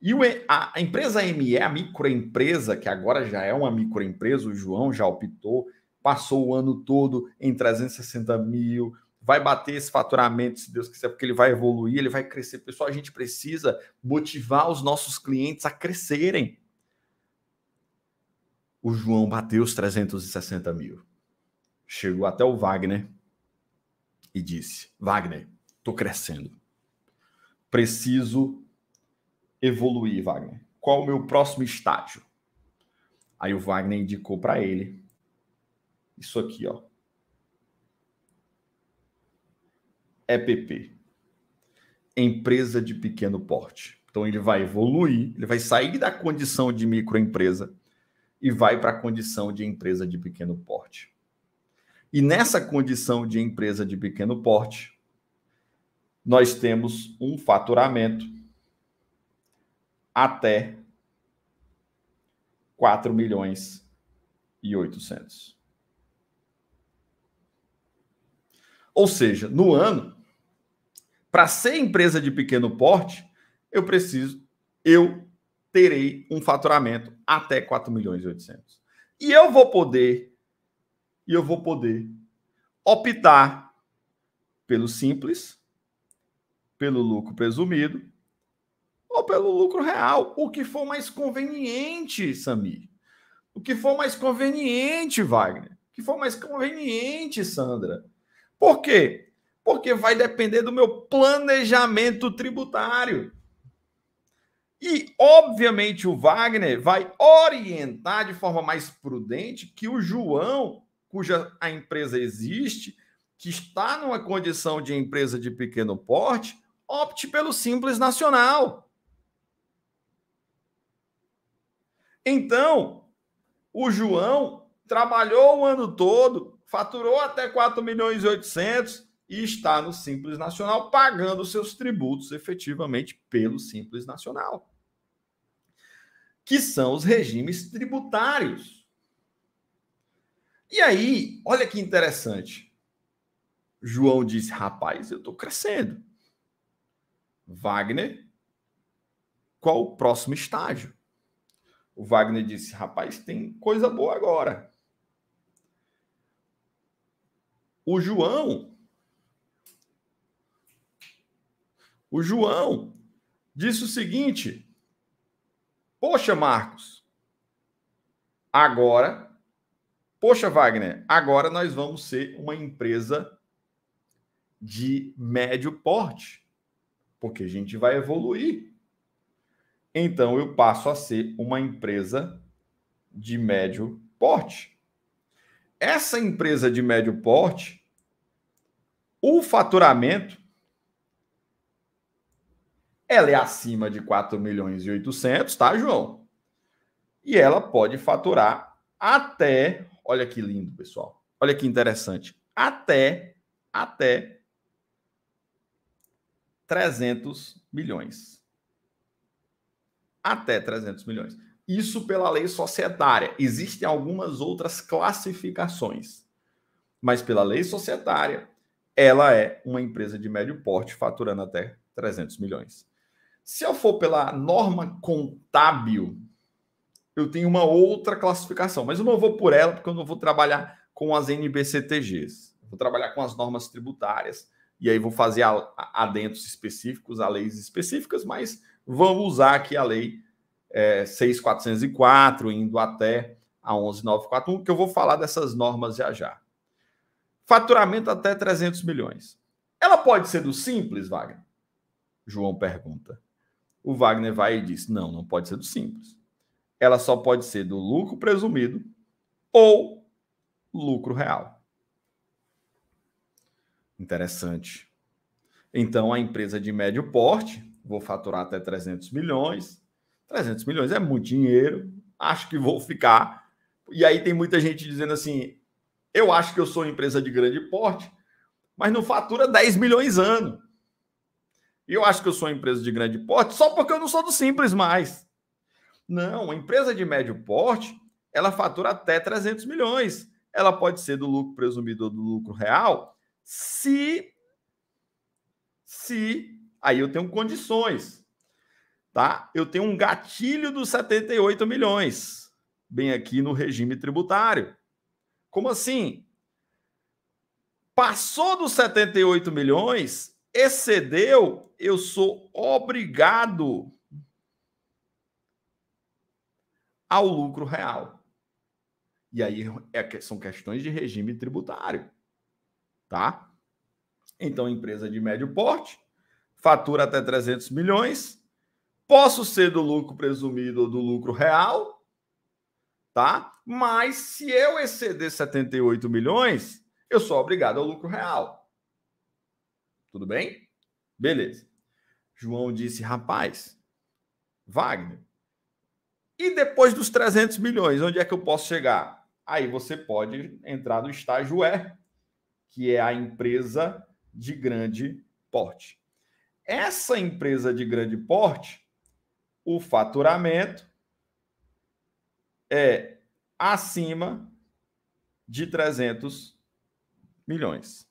S1: E a, empresa ME, a microempresa, que agora já é uma microempresa, o João já optou, passou o ano todo em 360 mil, vai bater esse faturamento, se Deus quiser, porque ele vai evoluir, ele vai crescer. Pessoal, a gente precisa motivar os nossos clientes a crescerem. O João bateu os 360 mil. Chegou até o Wagner e disse: Wagner, Estou crescendo. Preciso evoluir, Wagner. Qual o meu próximo estágio? Aí o Wagner indicou para ele isso aqui, ó. EPP. Empresa de pequeno porte. Então ele vai evoluir, ele vai sair da condição de microempresa e vai para a condição de empresa de pequeno porte. E nessa condição de empresa de pequeno porte, nós temos um faturamento até 4 milhões e 800. Ou seja, no ano, para ser empresa de pequeno porte, eu preciso, eu terei um faturamento até 4 milhões e 800. E eu vou poder e eu vou poder optar pelo simples pelo lucro presumido ou pelo lucro real, o que for mais conveniente, Sami. O que for mais conveniente, Wagner. O que for mais conveniente, Sandra. Por quê? Porque vai depender do meu planejamento tributário. E, obviamente, o Wagner vai orientar de forma mais prudente que o João, cuja a empresa existe, que está numa condição de empresa de pequeno porte, opte pelo Simples Nacional. Então, o João trabalhou o ano todo, faturou até 4 milhões e 800 e está no Simples Nacional pagando seus tributos efetivamente pelo Simples Nacional, que são os regimes tributários. E aí, olha que interessante. João disse: "Rapaz, eu estou crescendo. Wagner, qual o próximo estágio? O Wagner disse: rapaz, tem coisa boa agora. O João. O João disse o seguinte: Poxa, Marcos, agora. Poxa, Wagner, agora nós vamos ser uma empresa de médio porte. Porque a gente vai evoluir. Então eu passo a ser uma empresa de médio porte. Essa empresa de médio porte, o faturamento ela é acima de 4 milhões e 800, tá, João? E ela pode faturar até, olha que lindo, pessoal. Olha que interessante. Até até 300 milhões. Até 300 milhões. Isso pela lei societária. Existem algumas outras classificações, mas pela lei societária, ela é uma empresa de médio porte faturando até 300 milhões. Se eu for pela norma contábil, eu tenho uma outra classificação, mas eu não vou por ela porque eu não vou trabalhar com as NBCTGs. vou trabalhar com as normas tributárias e aí vou fazer adentros específicos a leis específicas, mas vamos usar aqui a lei é, 6404, indo até a 11941, que eu vou falar dessas normas já já. Faturamento até 300 milhões. Ela pode ser do simples, Wagner? João pergunta. O Wagner vai e diz: não, não pode ser do simples. Ela só pode ser do lucro presumido ou lucro real. Interessante. Então, a empresa de médio porte, vou faturar até 300 milhões. 300 milhões é muito dinheiro, acho que vou ficar. E aí tem muita gente dizendo assim: eu acho que eu sou empresa de grande porte, mas não fatura 10 milhões ano. E eu acho que eu sou empresa de grande porte só porque eu não sou do simples mais. Não, uma empresa de médio porte, ela fatura até 300 milhões. Ela pode ser do lucro presumido ou do lucro real, se se aí eu tenho condições, tá? Eu tenho um gatilho dos 78 milhões, bem aqui no regime tributário. Como assim? Passou dos 78 milhões, excedeu, eu sou obrigado ao lucro real. E aí é, são questões de regime tributário tá? Então, empresa de médio porte, fatura até 300 milhões, posso ser do lucro presumido ou do lucro real, tá? Mas se eu exceder 78 milhões, eu sou obrigado ao lucro real. Tudo bem? Beleza. João disse, rapaz, Wagner, e depois dos 300 milhões, onde é que eu posso chegar? Aí você pode entrar no estágio E, que é a empresa de grande porte. Essa empresa de grande porte, o faturamento é acima de 300 milhões.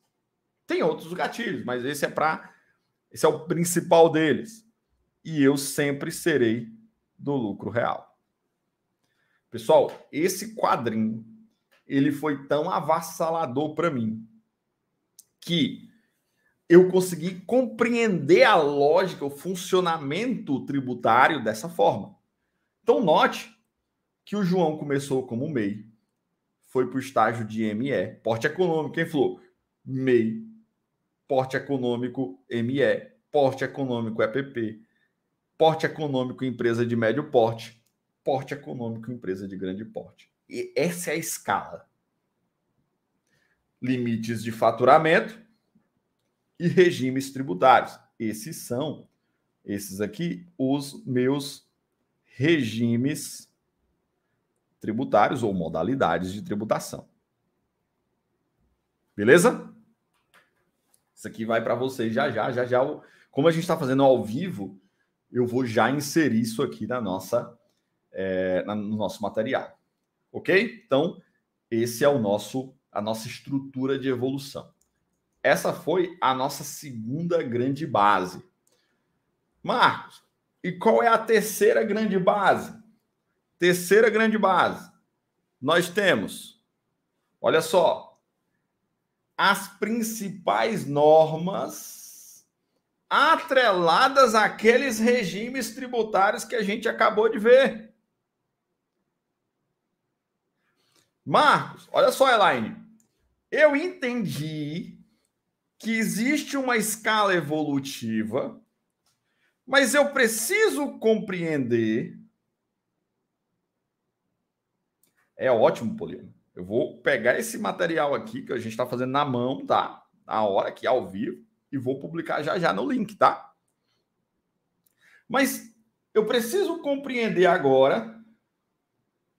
S1: Tem outros gatilhos, mas esse é para esse é o principal deles. E eu sempre serei do lucro real. Pessoal, esse quadrinho ele foi tão avassalador para mim que eu consegui compreender a lógica, o funcionamento tributário dessa forma. Então, note que o João começou como MEI, foi para o estágio de ME, porte econômico, quem falou? MEI, porte econômico ME, porte econômico EPP, porte econômico empresa de médio porte, porte econômico empresa de grande porte. E essa é a escala limites de faturamento e regimes tributários. Esses são, esses aqui, os meus regimes tributários ou modalidades de tributação. Beleza? Isso aqui vai para vocês já já, já já. Como a gente está fazendo ao vivo, eu vou já inserir isso aqui na nossa, é, no nosso material. Ok? Então, esse é o nosso a nossa estrutura de evolução. Essa foi a nossa segunda grande base. Marcos, e qual é a terceira grande base? Terceira grande base. Nós temos, olha só, as principais normas atreladas àqueles regimes tributários que a gente acabou de ver. Marcos, olha só, Elaine. Eu entendi que existe uma escala evolutiva, mas eu preciso compreender. É ótimo, Polino. Eu vou pegar esse material aqui que a gente está fazendo na mão, tá? Na hora aqui, ao vivo, e vou publicar já já no link, tá? Mas eu preciso compreender agora.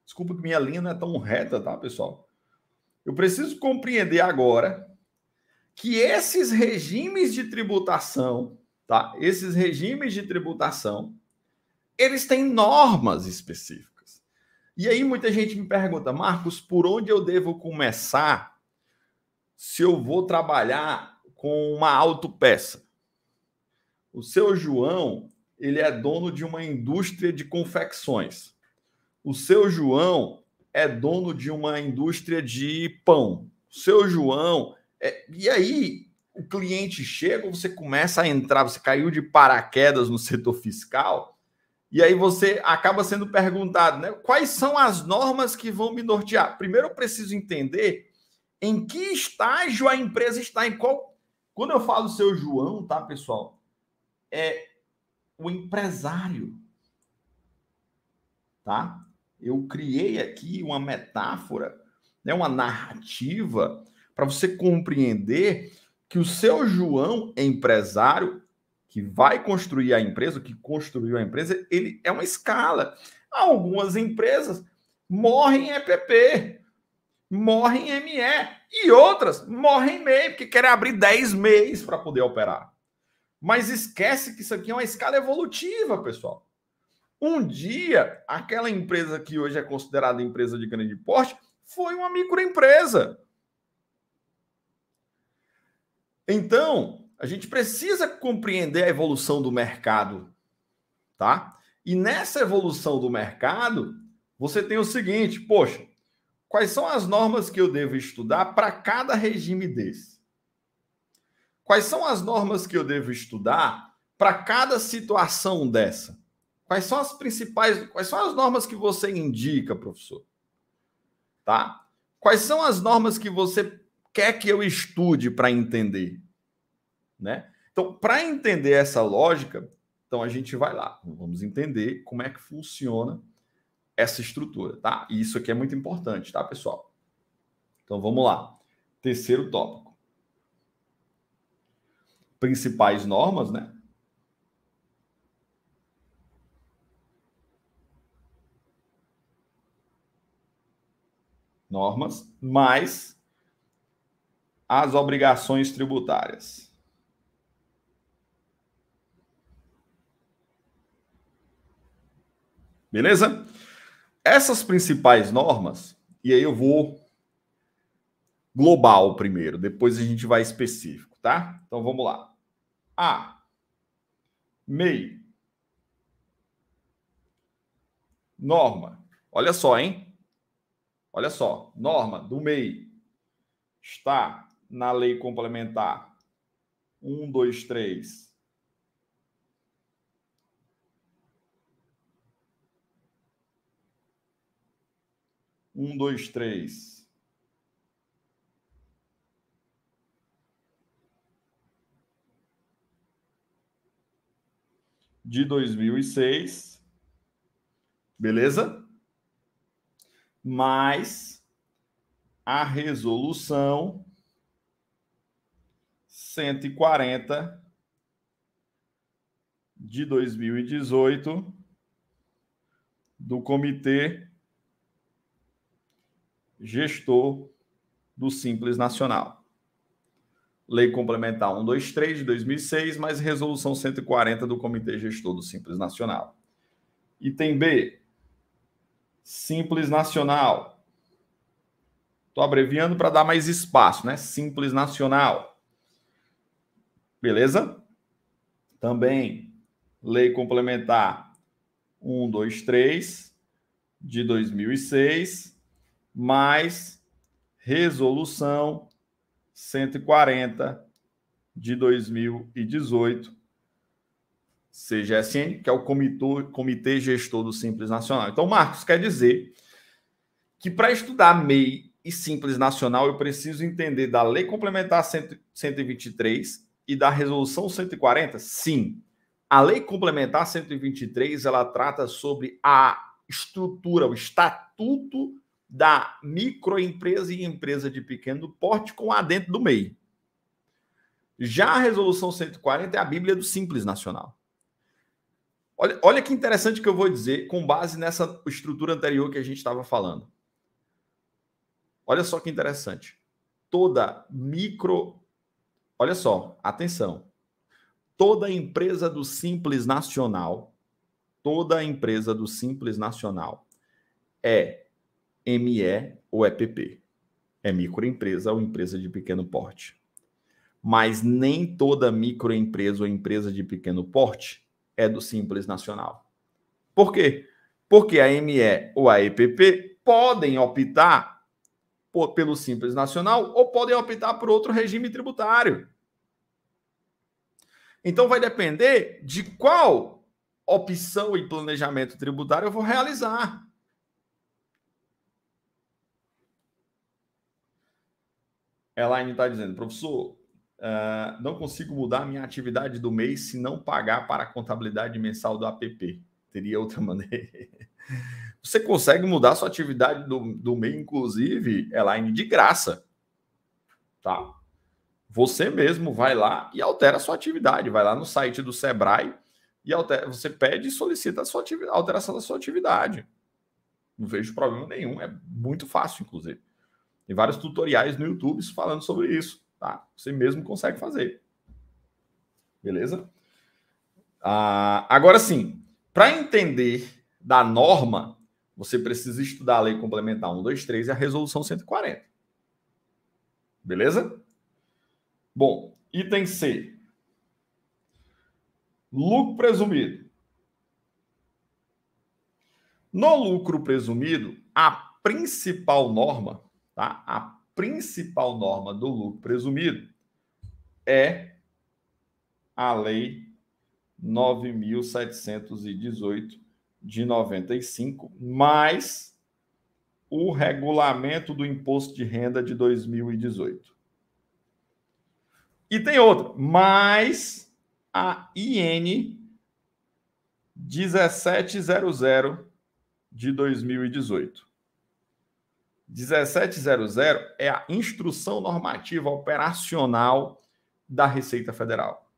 S1: Desculpa que minha linha não é tão reta, tá, pessoal? Eu preciso compreender agora que esses regimes de tributação, tá? Esses regimes de tributação, eles têm normas específicas. E aí muita gente me pergunta, Marcos, por onde eu devo começar se eu vou trabalhar com uma autopeça? O seu João, ele é dono de uma indústria de confecções. O seu João, é dono de uma indústria de pão. Seu João. É... e aí, o cliente chega, você começa a entrar, você caiu de paraquedas no setor fiscal, e aí você acaba sendo perguntado, né? Quais são as normas que vão me nortear? Primeiro eu preciso entender em que estágio a empresa está, em qual. Quando eu falo seu João, tá, pessoal? É o empresário. Tá? eu criei aqui uma metáfora, né, uma narrativa, para você compreender que o seu João empresário, que vai construir a empresa, que construiu a empresa, ele é uma escala. Algumas empresas morrem EPP, morrem ME, e outras morrem MEI, porque querem abrir 10 meses para poder operar. Mas esquece que isso aqui é uma escala evolutiva, pessoal. Um dia, aquela empresa que hoje é considerada empresa de grande porte foi uma microempresa. Então, a gente precisa compreender a evolução do mercado, tá? E nessa evolução do mercado, você tem o seguinte, poxa, quais são as normas que eu devo estudar para cada regime desse? Quais são as normas que eu devo estudar para cada situação dessa? Quais são as principais, quais são as normas que você indica, professor? Tá? Quais são as normas que você quer que eu estude para entender? Né? Então, para entender essa lógica, então a gente vai lá, vamos entender como é que funciona essa estrutura, tá? E isso aqui é muito importante, tá, pessoal? Então vamos lá. Terceiro tópico. Principais normas, né? normas, mais as obrigações tributárias. Beleza? Essas principais normas, e aí eu vou global primeiro, depois a gente vai específico, tá? Então vamos lá. A. MEI. Norma. Olha só, hein? Olha só, norma do MEI está na lei complementar um dois três Um, dois, três. De dois mil e seis. Beleza? mais a resolução 140 de 2018 do Comitê Gestor do Simples Nacional. Lei Complementar 123 de 2006, mais Resolução 140 do Comitê Gestor do Simples Nacional. Item B. Simples Nacional. Estou abreviando para dar mais espaço, né? Simples Nacional. Beleza? Também, lei complementar 123 de 2006, mais resolução 140 de 2018 CGSN, que é o Comitê, Comitê Gestor do Simples Nacional. Então, Marcos, quer dizer que para estudar MEI e Simples Nacional, eu preciso entender da Lei Complementar 123 e da Resolução 140? Sim. A Lei Complementar 123, ela trata sobre a estrutura, o estatuto da microempresa e empresa de pequeno porte com dentro do MEI. Já a Resolução 140 é a Bíblia do Simples Nacional. Olha, olha que interessante que eu vou dizer com base nessa estrutura anterior que a gente estava falando. Olha só que interessante. Toda micro. Olha só, atenção. Toda empresa do Simples Nacional, toda empresa do Simples Nacional é ME ou EPP. É, é microempresa ou empresa de pequeno porte. Mas nem toda microempresa ou empresa de pequeno porte é do Simples Nacional. Por quê? Porque a ME ou a EPP podem optar por, pelo Simples Nacional ou podem optar por outro regime tributário. Então vai depender de qual opção e planejamento tributário eu vou realizar. Elaine está dizendo, professor, ah, não consigo mudar minha atividade do mês se não pagar para a contabilidade mensal do app. Teria outra maneira. Você consegue mudar sua atividade do, do mês, inclusive, online de graça. Tá? Você mesmo vai lá e altera a sua atividade. Vai lá no site do Sebrae e altera, você pede e solicita a, sua a alteração da sua atividade. Não vejo problema nenhum. É muito fácil, inclusive. Tem vários tutoriais no YouTube falando sobre isso. Tá? Você mesmo consegue fazer. Beleza? Ah, agora sim, para entender da norma, você precisa estudar a lei complementar 123 e a resolução 140. Beleza? Bom, item C. Lucro presumido. No lucro presumido, a principal norma, tá? A principal norma do lucro presumido é a Lei 9.718 de 95, mais o regulamento do imposto de renda de 2018. E tem outra, mais a IN 1700 de 2018. 1700 é a instrução normativa operacional da Receita Federal.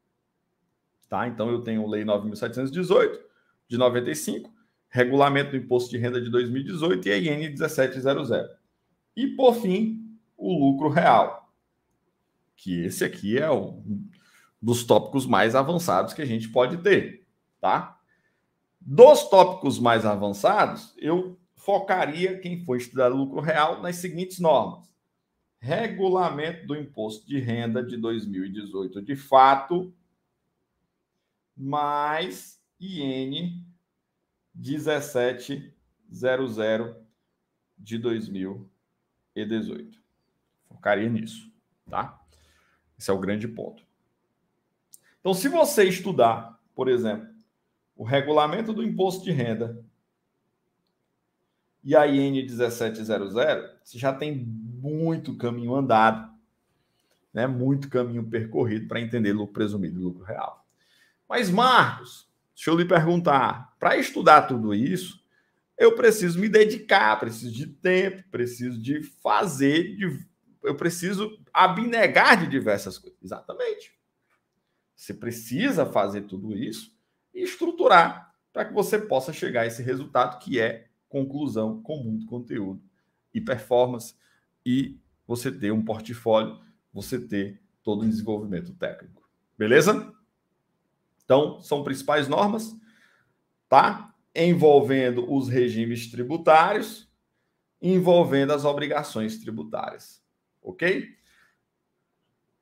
S1: Tá? Então eu tenho Lei 9718 de 95, Regulamento do Imposto de Renda de 2018 e a IN 1700. E por fim, o lucro real, que esse aqui é um dos tópicos mais avançados que a gente pode ter, tá? Dos tópicos mais avançados, eu focaria quem for estudar lucro real nas seguintes normas: regulamento do imposto de renda de 2018 de fato, mais IN 1700 de 2018. Focaria nisso, tá? Esse é o grande ponto. Então, se você estudar, por exemplo, o regulamento do imposto de renda e a IN 1700 você já tem muito caminho andado, né? muito caminho percorrido para entender lucro presumido e lucro real. Mas, Marcos, deixa eu lhe perguntar: para estudar tudo isso, eu preciso me dedicar, preciso de tempo, preciso de fazer, de... eu preciso abnegar de diversas coisas. Exatamente. Você precisa fazer tudo isso e estruturar para que você possa chegar a esse resultado que é conclusão com muito conteúdo e performance e você ter um portfólio, você ter todo um desenvolvimento técnico. Beleza? Então, são principais normas, tá? Envolvendo os regimes tributários, envolvendo as obrigações tributárias. OK?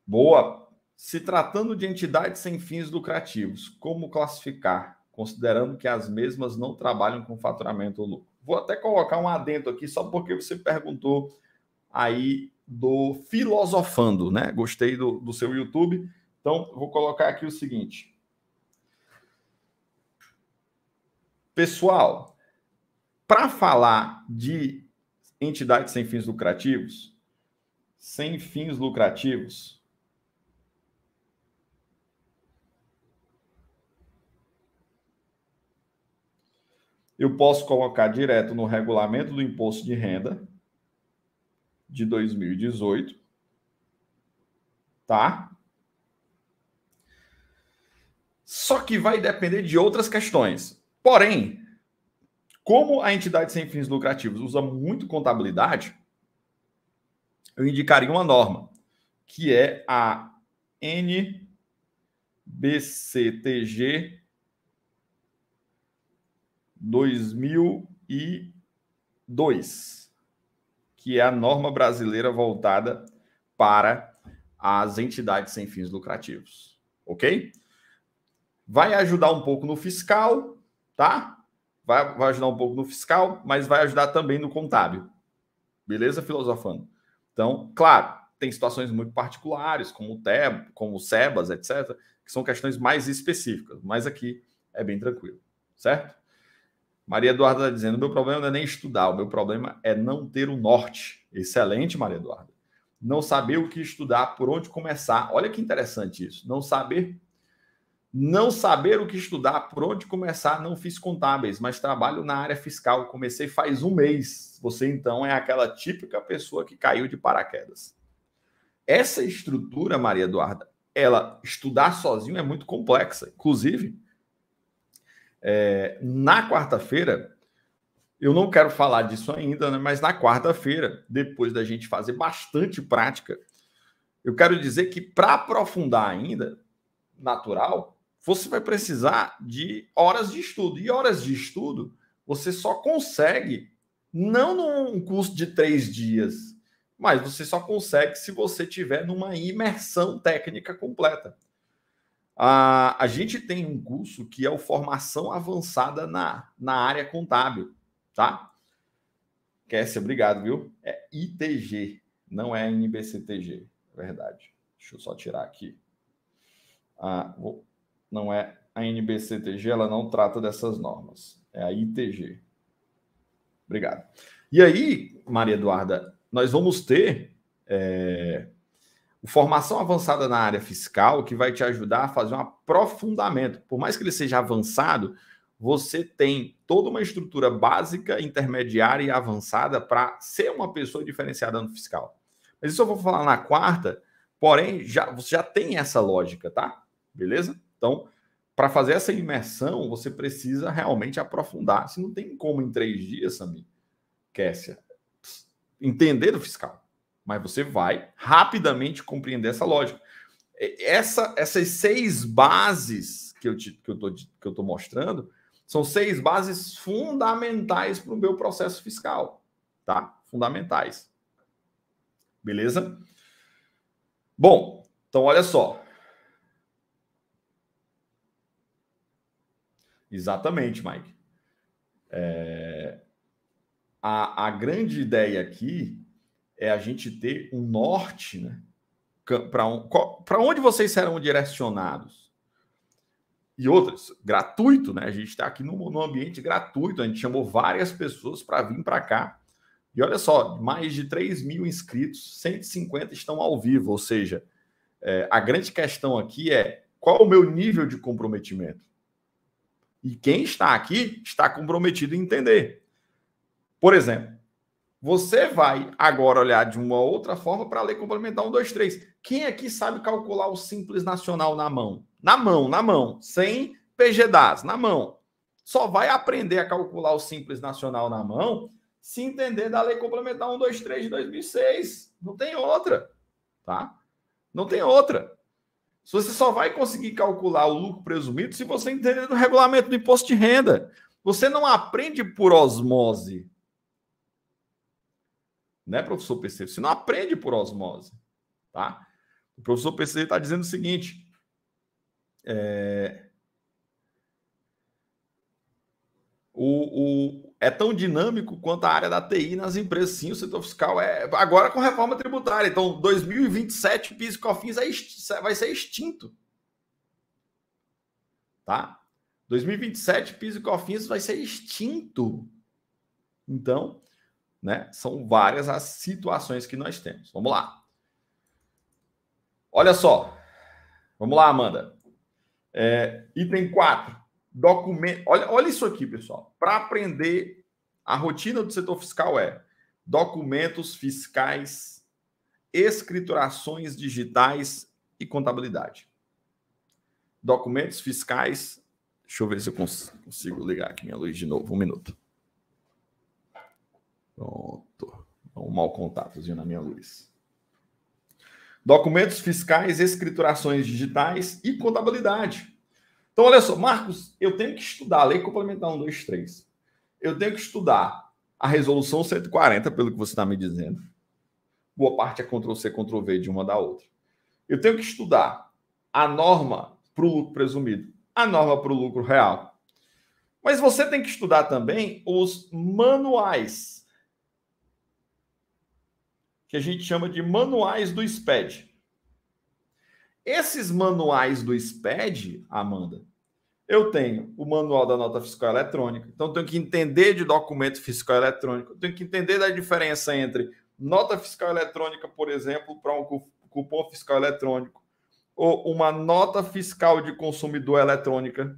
S1: Boa. Se tratando de entidades sem fins lucrativos, como classificar, considerando que as mesmas não trabalham com faturamento ou lucro? Vou até colocar um adendo aqui, só porque você perguntou aí do Filosofando, né? Gostei do, do seu YouTube. Então, vou colocar aqui o seguinte. Pessoal, para falar de entidades sem fins lucrativos, sem fins lucrativos, eu posso colocar direto no regulamento do imposto de renda de 2018, tá? Só que vai depender de outras questões. Porém, como a entidade sem fins lucrativos usa muito contabilidade, eu indicaria uma norma, que é a NBCTG 2002, que é a norma brasileira voltada para as entidades sem fins lucrativos, ok? Vai ajudar um pouco no fiscal, tá? Vai, vai ajudar um pouco no fiscal, mas vai ajudar também no contábil. Beleza, filosofando? Então, claro, tem situações muito particulares, como o TEB, como o SEBAS, etc., que são questões mais específicas, mas aqui é bem tranquilo, certo? Maria Eduarda está dizendo: meu problema não é nem estudar, o meu problema é não ter o norte. Excelente, Maria Eduarda. Não saber o que estudar, por onde começar. Olha que interessante isso. Não saber. Não saber o que estudar, por onde começar. Não fiz contábeis, mas trabalho na área fiscal. Comecei faz um mês. Você então é aquela típica pessoa que caiu de paraquedas. Essa estrutura, Maria Eduarda, ela estudar sozinho é muito complexa. Inclusive, é, na quarta-feira, eu não quero falar disso ainda, né, mas na quarta-feira, depois da gente fazer bastante prática, eu quero dizer que para aprofundar ainda, natural, você vai precisar de horas de estudo. E horas de estudo você só consegue, não num curso de três dias, mas você só consegue se você tiver numa imersão técnica completa. A, a gente tem um curso que é o Formação Avançada na, na área contábil, tá? Kessia, obrigado, viu? É ITG, não é NBCTG, é verdade. Deixa eu só tirar aqui. Ah, vou, não é a NBCTG, ela não trata dessas normas. É a ITG. Obrigado. E aí, Maria Eduarda, nós vamos ter é, formação avançada na área fiscal que vai te ajudar a fazer um aprofundamento. Por mais que ele seja avançado, você tem toda uma estrutura básica, intermediária e avançada para ser uma pessoa diferenciada no fiscal. Mas isso eu vou falar na quarta, porém, já, você já tem essa lógica, tá? Beleza? Então, para fazer essa imersão, você precisa realmente aprofundar. Se não tem como em três dias, Samir, Kessia, entender do fiscal. Mas você vai rapidamente compreender essa lógica. Essa, essas seis bases que eu, te, mostrando são seis bases fundamentais para o meu processo fiscal, tá? Fundamentais. Beleza? Bom, então olha só. Exatamente, Mike. É... A, a grande ideia aqui é a gente ter um norte, né? Para um, onde vocês serão direcionados? E outras, gratuito, né? A gente está aqui num, num ambiente gratuito, a gente chamou várias pessoas para vir para cá. E olha só, mais de 3 mil inscritos, 150 estão ao vivo, ou seja, é, a grande questão aqui é qual o meu nível de comprometimento? E quem está aqui está comprometido em entender. Por exemplo, você vai agora olhar de uma outra forma para a lei complementar 123. Quem aqui sabe calcular o simples nacional na mão? Na mão, na mão, sem PGDAS, na mão. Só vai aprender a calcular o simples nacional na mão se entender da lei complementar 123 de 2006. Não tem outra, tá? Não tem outra. Você só vai conseguir calcular o lucro presumido se você entender do regulamento do imposto de renda. Você não aprende por osmose, né, professor PC? Você não aprende por osmose, tá? O professor PC está dizendo o seguinte: é, o, o, é tão dinâmico quanto a área da TI nas empresas, sim, o setor fiscal é. Agora com reforma tributária, então 2027 PIS e COFINS é, vai ser extinto, tá? 2027 PIS e COFINS vai ser extinto. Então, né? São várias as situações que nós temos. Vamos lá. Olha só. Vamos lá, Amanda. É, item 4. Documento. Olha, olha isso aqui, pessoal. Para aprender, a rotina do setor fiscal é documentos fiscais, escriturações digitais e contabilidade. Documentos fiscais. Deixa eu ver se eu consigo ligar aqui minha luz de novo. Um minuto. Pronto. É um mau contatozinho na minha luz. Documentos fiscais, escriturações digitais e contabilidade. Então, olha só, Marcos, eu tenho que estudar a Lei Complementar 123. Eu tenho que estudar a Resolução 140, pelo que você está me dizendo. Boa parte é Ctrl-C, Ctrl-V de uma da outra. Eu tenho que estudar a norma para o lucro presumido, a norma para o lucro real. Mas você tem que estudar também os manuais que a gente chama de manuais do SPED. Esses manuais do SPED, Amanda, eu tenho o manual da nota fiscal eletrônica, então tenho que entender de documento fiscal eletrônico, tenho que entender da diferença entre nota fiscal eletrônica, por exemplo, para um cupom fiscal eletrônico, ou uma nota fiscal de consumidor eletrônica.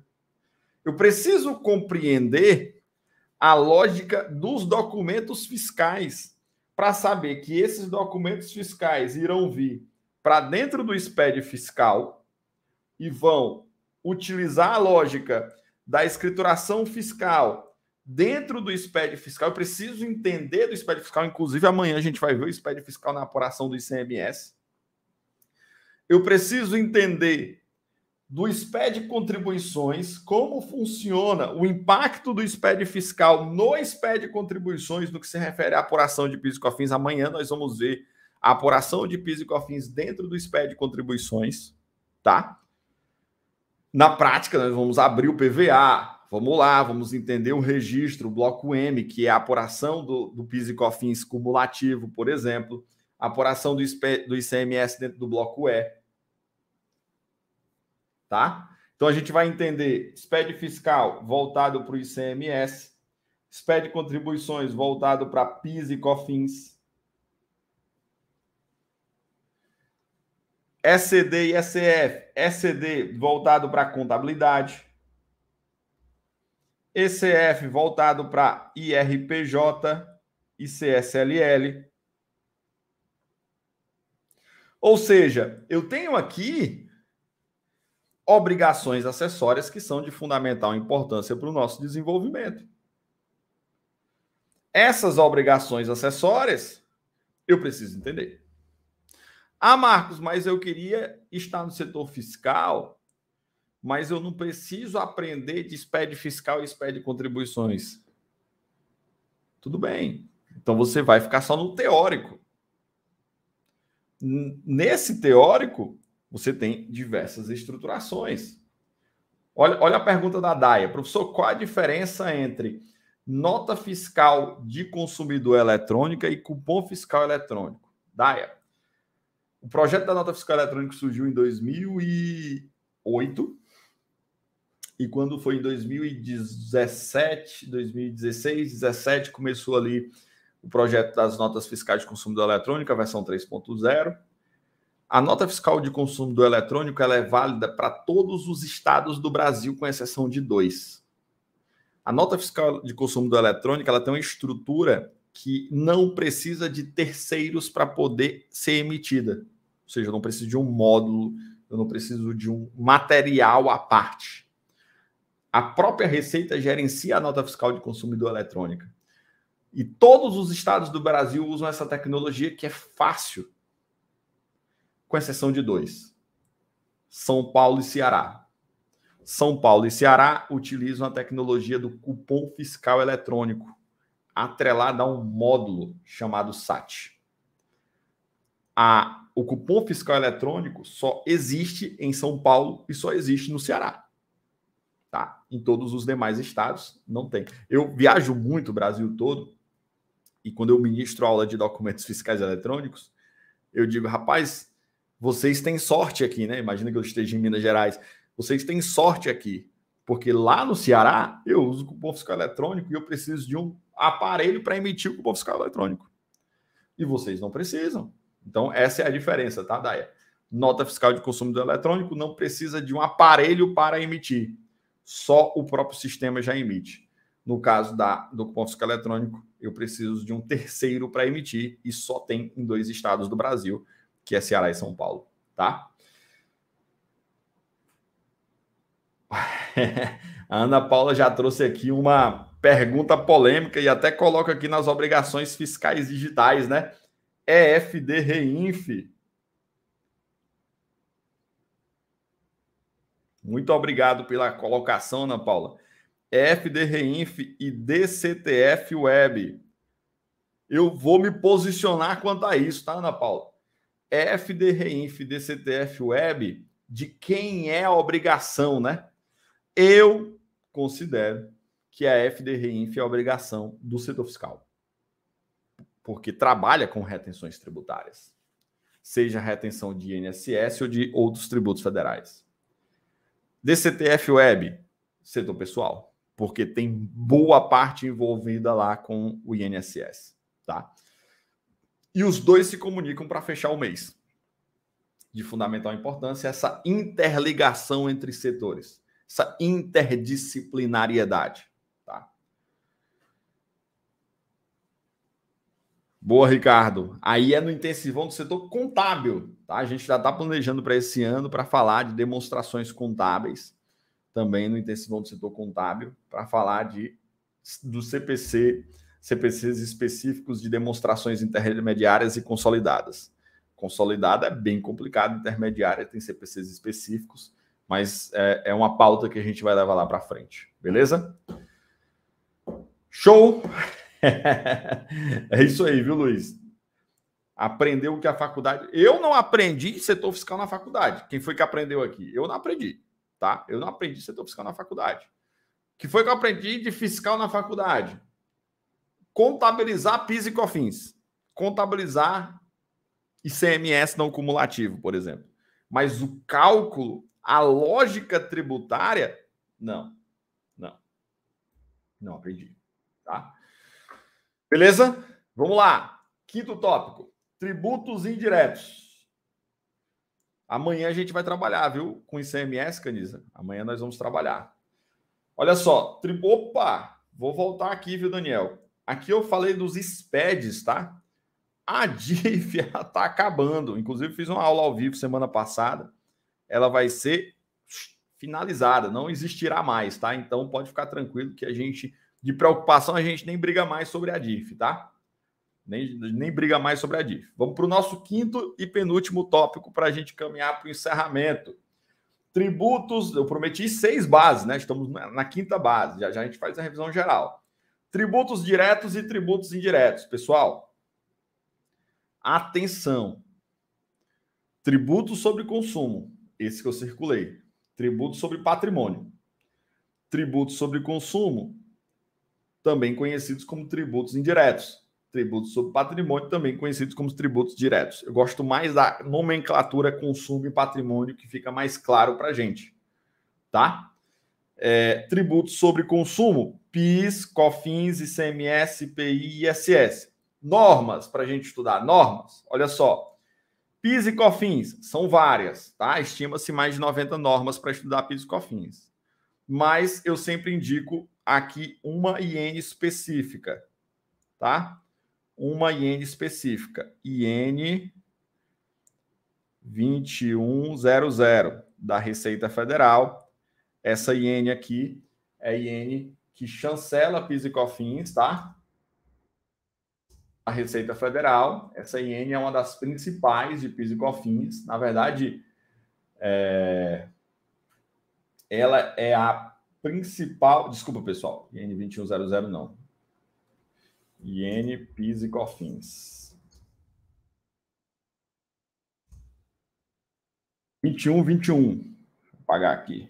S1: Eu preciso compreender a lógica dos documentos fiscais para saber que esses documentos fiscais irão vir para dentro do SPED fiscal e vão utilizar a lógica da escrituração fiscal dentro do SPED fiscal. Eu preciso entender do SPED fiscal, inclusive amanhã a gente vai ver o SPED fiscal na apuração do ICMS. Eu preciso entender do SPED contribuições, como funciona o impacto do SPED fiscal no SPED contribuições no que se refere à apuração de PIS e COFINS. Amanhã nós vamos ver a apuração de PIS e COFINS dentro do SPED contribuições, tá? Na prática, nós vamos abrir o PVA, vamos lá, vamos entender o registro, o bloco M, que é a apuração do, do PIS e COFINS cumulativo, por exemplo, a apuração do, do ICMS dentro do bloco E, tá? Então a gente vai entender SPED fiscal voltado para o ICMS, SPED contribuições voltado para PIS e COFINS, ECD e ECF, ECD voltado para contabilidade, ECF voltado para IRPJ e CSLL. Ou seja, eu tenho aqui obrigações acessórias que são de fundamental importância para o nosso desenvolvimento. Essas obrigações acessórias eu preciso entender. Ah, Marcos, mas eu queria estar no setor fiscal, mas eu não preciso aprender de SPED fiscal e SPED contribuições. Tudo bem. Então você vai ficar só no teórico. Nesse teórico, você tem diversas estruturações. Olha, olha a pergunta da Daia. Professor, qual a diferença entre nota fiscal de consumidor eletrônica e cupom fiscal eletrônico? Daia, o projeto da nota fiscal eletrônica surgiu em 2008 e quando foi em 2017, 2016, 2017, começou ali o projeto das notas fiscais de consumidor eletrônica, versão 3.0. A nota fiscal de consumo do eletrônico ela é válida para todos os estados do Brasil, com exceção de dois. A nota fiscal de consumo do eletrônico ela tem uma estrutura que não precisa de terceiros para poder ser emitida. Ou seja, eu não preciso de um módulo, eu não preciso de um material à parte. A própria Receita gerencia a nota fiscal de consumidor eletrônica. E todos os estados do Brasil usam essa tecnologia que é fácil com exceção de dois: São Paulo e Ceará. São Paulo e Ceará utilizam a tecnologia do cupom fiscal eletrônico, atrelada a um módulo chamado SAT. A, o cupom fiscal eletrônico só existe em São Paulo e só existe no Ceará. Tá? Em todos os demais estados, não tem. Eu viajo muito o Brasil todo e quando eu ministro aula de documentos fiscais eletrônicos, eu digo, rapaz, vocês têm sorte aqui, né? Imagina que eu esteja em Minas Gerais. Vocês têm sorte aqui, porque lá no Ceará eu uso cupom fiscal eletrônico e eu preciso de um aparelho para emitir o cupom fiscal eletrônico. E vocês não precisam. Então, essa é a diferença, tá, Daia? Nota fiscal de consumo do eletrônico não precisa de um aparelho para emitir. Só o próprio sistema já emite. No caso da, do cupom fiscal eletrônico, eu preciso de um terceiro para emitir e só tem em dois estados do Brasil que é Ceará e São Paulo, tá? A Ana Paula já trouxe aqui uma pergunta polêmica e até coloca aqui nas obrigações fiscais digitais, né? EFD Reinf. Muito obrigado pela colocação, Ana Paula. EFD Reinf e DCTF Web. Eu vou me posicionar quanto a isso, tá, Ana Paula? FD Reinf DCTF Web de quem é a obrigação, né? Eu considero que a FD é a obrigação do setor fiscal, porque trabalha com retenções tributárias, seja retenção de INSS ou de outros tributos federais. DCTF Web, setor pessoal, porque tem boa parte envolvida lá com o INSS, tá? e os dois se comunicam para fechar o mês. De fundamental importância essa interligação entre setores, essa interdisciplinariedade. Tá? Boa, Ricardo. Aí é no intensivão do setor contábil. Tá? A gente já está planejando para esse ano para falar de demonstrações contábeis, também no intensivão do setor contábil, para falar de, do CPC CPCs específicos de demonstrações intermediárias e consolidadas. Consolidada é bem complicado, intermediária tem CPCs específicos, mas é, é uma pauta que a gente vai levar lá para frente, beleza? Show! é isso aí, viu, Luiz? Aprendeu o que a faculdade. Eu não aprendi setor fiscal na faculdade. Quem foi que aprendeu aqui? Eu não aprendi, tá? Eu não aprendi setor fiscal na faculdade. Que foi que eu aprendi de fiscal na faculdade? contabilizar PIS e COFINS, contabilizar ICMS não cumulativo, por exemplo. Mas o cálculo, a lógica tributária, não. Não. Não aprendi. Tá? Beleza? Vamos lá. Quinto tópico: tributos indiretos. Amanhã a gente vai trabalhar, viu? Com ICMS, Caniza. Amanhã nós vamos trabalhar. Olha só. Tri... Opa! Vou voltar aqui, viu, Daniel? Aqui eu falei dos SPEDs, tá? A DIF está acabando. Inclusive, fiz uma aula ao vivo semana passada. Ela vai ser finalizada, não existirá mais, tá? Então pode ficar tranquilo que a gente, de preocupação, a gente nem briga mais sobre a DIF, tá? Nem, nem briga mais sobre a DIF. Vamos para o nosso quinto e penúltimo tópico para a gente caminhar para o encerramento. Tributos, eu prometi seis bases, né? Estamos na, na quinta base, já, já a gente faz a revisão geral. Tributos diretos e tributos indiretos. Pessoal, atenção. Tributo sobre consumo, esse que eu circulei. Tributo sobre patrimônio. Tributos sobre consumo, também conhecidos como tributos indiretos. Tributos sobre patrimônio, também conhecidos como tributos diretos. Eu gosto mais da nomenclatura consumo e patrimônio, que fica mais claro para a gente. Tá? É, tributos sobre consumo PIS, COFINS, ICMS, IPI e ISS. Normas para a gente estudar. Normas, olha só. PIS e COFINS são várias, tá? Estima-se mais de 90 normas para estudar PIS e COFINS. Mas eu sempre indico aqui uma IN específica, tá? Uma IN específica. IN 2100 da Receita Federal. Essa IN aqui é IN que chancela PIS e COFINS, tá? A Receita Federal, essa IN é uma das principais de PIS e COFINS. Na verdade, é... ela é a principal... Desculpa, pessoal, IN 2100 não. IN, PIS e COFINS. 21, 21. Vou pagar aqui.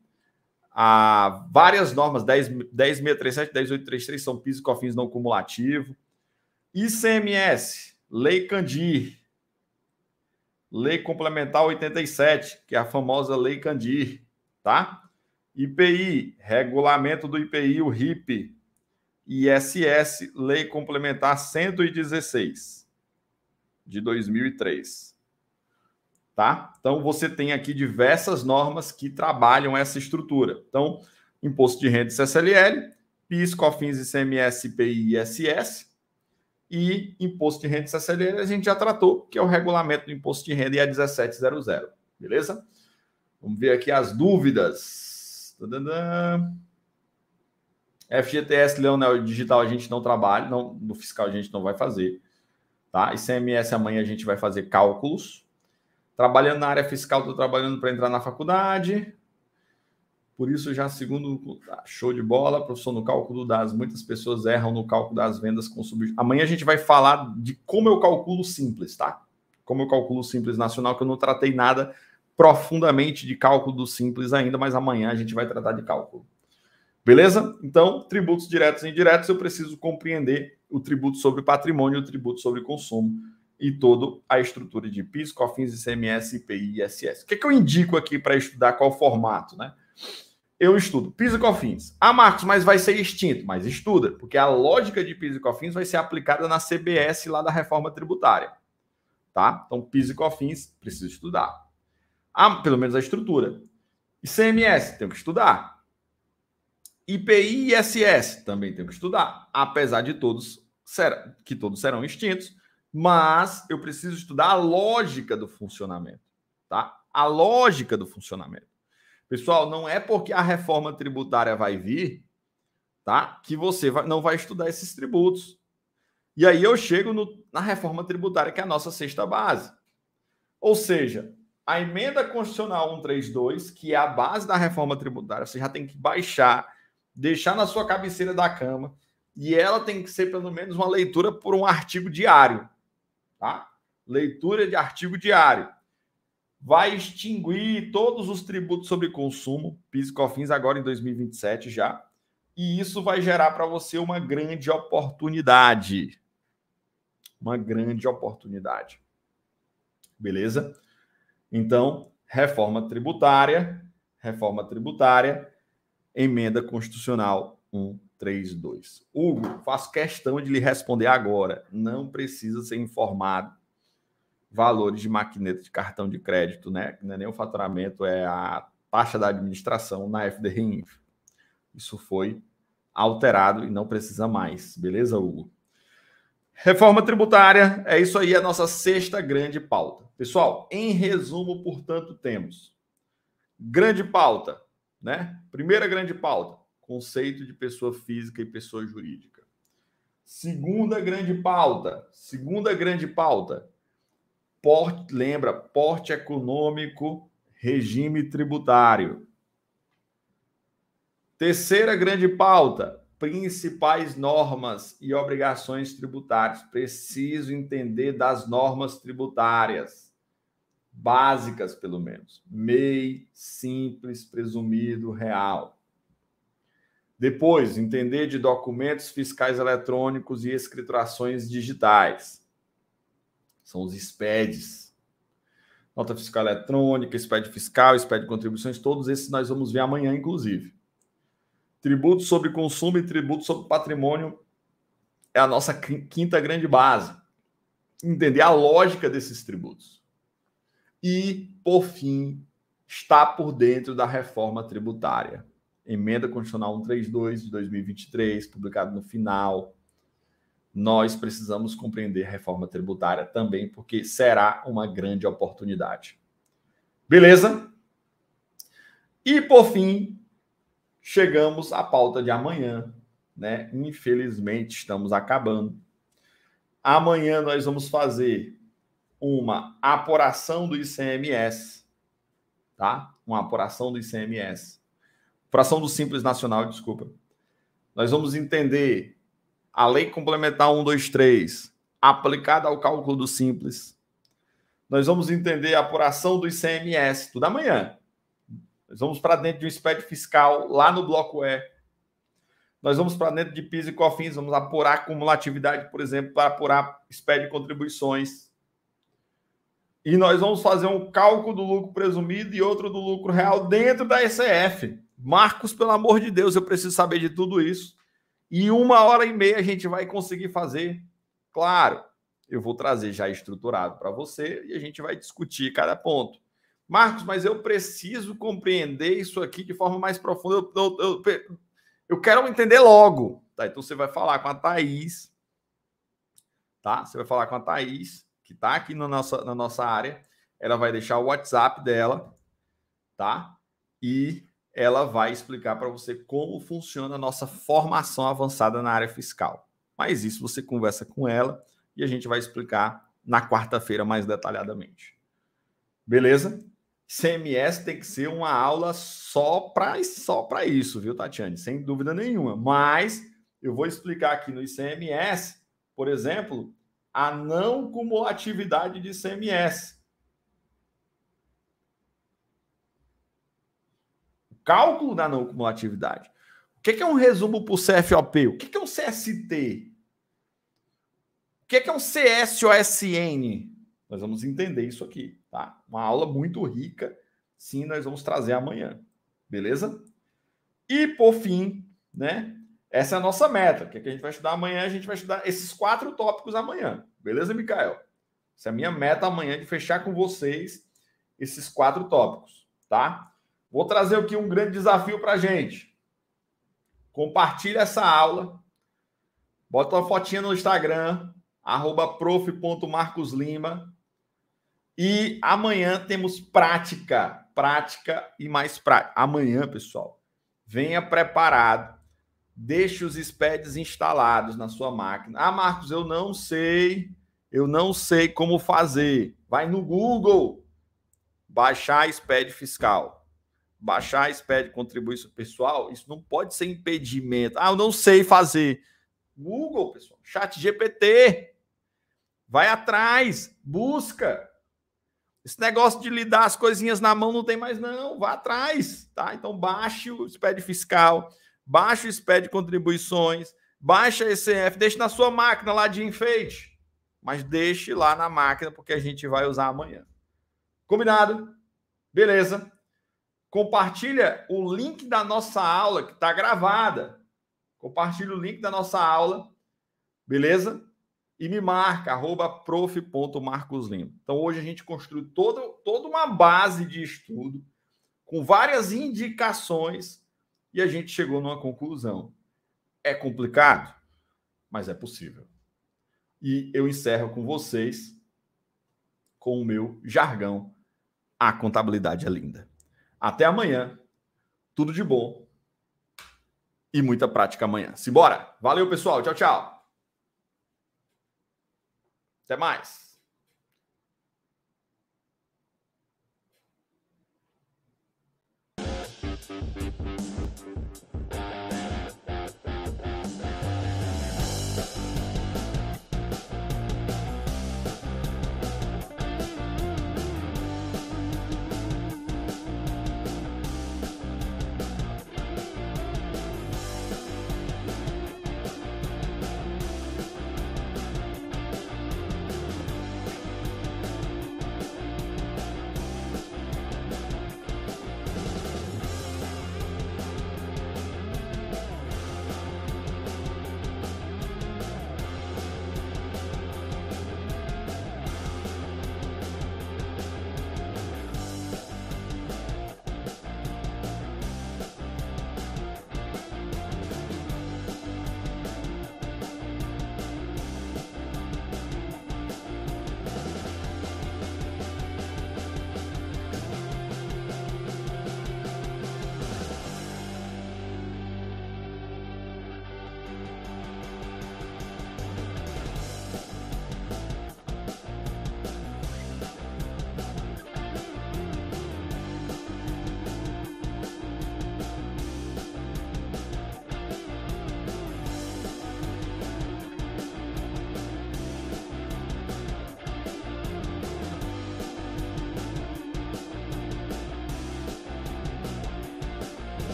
S1: a várias normas, 10637, 10833, são PIS e COFINS não cumulativo. ICMS, Lei Candir, Lei Complementar 87, que é a famosa Lei Candir, tá? IPI, Regulamento do IPI, o RIP, ISS, Lei Complementar 116, de 2003 tá? Então você tem aqui diversas normas que trabalham essa estrutura. Então, imposto de renda e CSLL, PIS, COFINS, ICMS, IPI e ISS e imposto de renda e CSLL a gente já tratou, que é o regulamento do imposto de renda e a é 1700, beleza? Vamos ver aqui as dúvidas. Tadadã. FGTS, Leonel Digital a gente não trabalha, não, no fiscal a gente não vai fazer. Tá? ICMS amanhã a gente vai fazer cálculos, Trabalhando na área fiscal, estou trabalhando para entrar na faculdade. Por isso, já segundo. Tá, show de bola, professor, no cálculo das. Muitas pessoas erram no cálculo das vendas com sub. Amanhã a gente vai falar de como eu calculo simples, tá? Como eu calculo simples nacional, que eu não tratei nada profundamente de cálculo do simples ainda, mas amanhã a gente vai tratar de cálculo. Beleza? Então, tributos diretos e indiretos, eu preciso compreender o tributo sobre patrimônio e o tributo sobre consumo e toda a estrutura de PIS, COFINS, ICMS, IPI e ISS. O que, é que eu indico aqui para estudar qual formato, né? Eu estudo PIS e COFINS. Ah, Marcos, mas vai ser extinto. Mas estuda, porque a lógica de PIS e COFINS vai ser aplicada na CBS lá da reforma tributária, tá? Então, PIS e COFINS, precisa estudar. Ah, pelo menos a estrutura. ICMS, tem que estudar. IPI e ISS, também tem que estudar. Apesar de todos, que todos serão extintos, mas eu preciso estudar a lógica do funcionamento, tá? A lógica do funcionamento. Pessoal, não é porque a reforma tributária vai vir, tá? Que você vai, não vai estudar esses tributos. E aí eu chego no, na reforma tributária, que é a nossa sexta base. Ou seja, a emenda constitucional 132, que é a base da reforma tributária, você já tem que baixar, deixar na sua cabeceira da cama, e ela tem que ser pelo menos uma leitura por um artigo diário tá? Leitura de artigo diário. Vai extinguir todos os tributos sobre consumo, PIS e COFINS agora em 2027 já. E isso vai gerar para você uma grande oportunidade. Uma grande oportunidade. Beleza? Então, reforma tributária, reforma tributária, emenda constitucional 1 32. Hugo, faço questão de lhe responder agora. Não precisa ser informado valores de maquineta de cartão de crédito, né? Não é nem o faturamento, é a taxa da administração na FDR Isso foi alterado e não precisa mais. Beleza, Hugo? Reforma tributária, é isso aí, a nossa sexta grande pauta. Pessoal, em resumo, portanto, temos grande pauta, né? Primeira grande pauta, conceito de pessoa física e pessoa jurídica. Segunda grande pauta, segunda grande pauta. Porte, lembra, porte econômico, regime tributário. Terceira grande pauta, principais normas e obrigações tributárias. Preciso entender das normas tributárias básicas, pelo menos. MEI, simples, presumido, real. Depois, entender de documentos fiscais eletrônicos e escriturações digitais. São os SPEDs. Nota fiscal eletrônica, SPED fiscal, SPED contribuições, todos esses nós vamos ver amanhã, inclusive. Tributo sobre consumo e tributo sobre patrimônio é a nossa quinta grande base. Entender a lógica desses tributos. E, por fim, estar por dentro da reforma tributária. Emenda Constitucional 132 de 2023, publicado no final. Nós precisamos compreender a reforma tributária também, porque será uma grande oportunidade. Beleza? E por fim, chegamos à pauta de amanhã, né? Infelizmente estamos acabando. Amanhã nós vamos fazer uma apuração do ICMS, tá? Uma apuração do ICMS fração do Simples Nacional, desculpa. Nós vamos entender a Lei Complementar 123 aplicada ao cálculo do Simples. Nós vamos entender a apuração do ICMS, tudo amanhã. Nós vamos para dentro de um SPED fiscal lá no bloco E. Nós vamos para dentro de PIS e COFINS, vamos apurar cumulatividade, por exemplo, para apurar SPED contribuições. E nós vamos fazer um cálculo do lucro presumido e outro do lucro real dentro da ECF. Marcos, pelo amor de Deus, eu preciso saber de tudo isso. E uma hora e meia a gente vai conseguir fazer. Claro, eu vou trazer já estruturado para você e a gente vai discutir cada ponto. Marcos, mas eu preciso compreender isso aqui de forma mais profunda. Eu, eu, eu, eu quero entender logo. Tá, então você vai falar com a Thaís. Tá? Você vai falar com a Thaís, que está aqui na nossa, na nossa área. Ela vai deixar o WhatsApp dela. Tá? E ela vai explicar para você como funciona a nossa formação avançada na área fiscal. Mas isso você conversa com ela e a gente vai explicar na quarta-feira mais detalhadamente. Beleza? CMS tem que ser uma aula só para só isso, viu, Tatiane? Sem dúvida nenhuma. Mas eu vou explicar aqui no ICMS, por exemplo, a não cumulatividade de CMS. cálculo da não cumulatividade. O que é um resumo para o CFOP? O que é um CST? O que é um CSOSN? Nós vamos entender isso aqui, tá? Uma aula muito rica, sim, nós vamos trazer amanhã, beleza? E por fim, né? Essa é a nossa meta. O que, é que a gente vai estudar amanhã? A gente vai estudar esses quatro tópicos amanhã, beleza, Mikael? Essa é a minha meta amanhã de fechar com vocês esses quatro tópicos, tá? Vou trazer aqui um grande desafio para a gente. Compartilhe essa aula. Bota uma fotinha no Instagram, arroba prof.marcoslima. E amanhã temos prática, prática e mais prática. Amanhã, pessoal, venha preparado. Deixe os SPEDs instalados na sua máquina. Ah, Marcos, eu não sei, eu não sei como fazer. Vai no Google baixar SPED fiscal baixar esse pé de contribuição pessoal, isso não pode ser impedimento. Ah, eu não sei fazer. Google, pessoal, chat GPT. Vai atrás, busca. Esse negócio de lidar as coisinhas na mão não tem mais, não. Vá atrás, tá? Então baixe o SPED fiscal, baixe o SPED contribuições, baixe a ECF, deixe na sua máquina lá de enfeite. Mas deixe lá na máquina, porque a gente vai usar amanhã. Combinado? Beleza? Compartilha o link da nossa aula que está gravada. Compartilha o link da nossa aula, beleza? E me marca, arroba Então hoje a gente construiu toda, toda uma base de estudo com várias indicações e a gente chegou numa conclusão. É complicado, mas é possível. E eu encerro com vocês com o meu jargão. A contabilidade é linda. Até amanhã. Tudo de bom e muita prática amanhã. Simbora! Valeu, pessoal. Tchau, tchau. Até mais.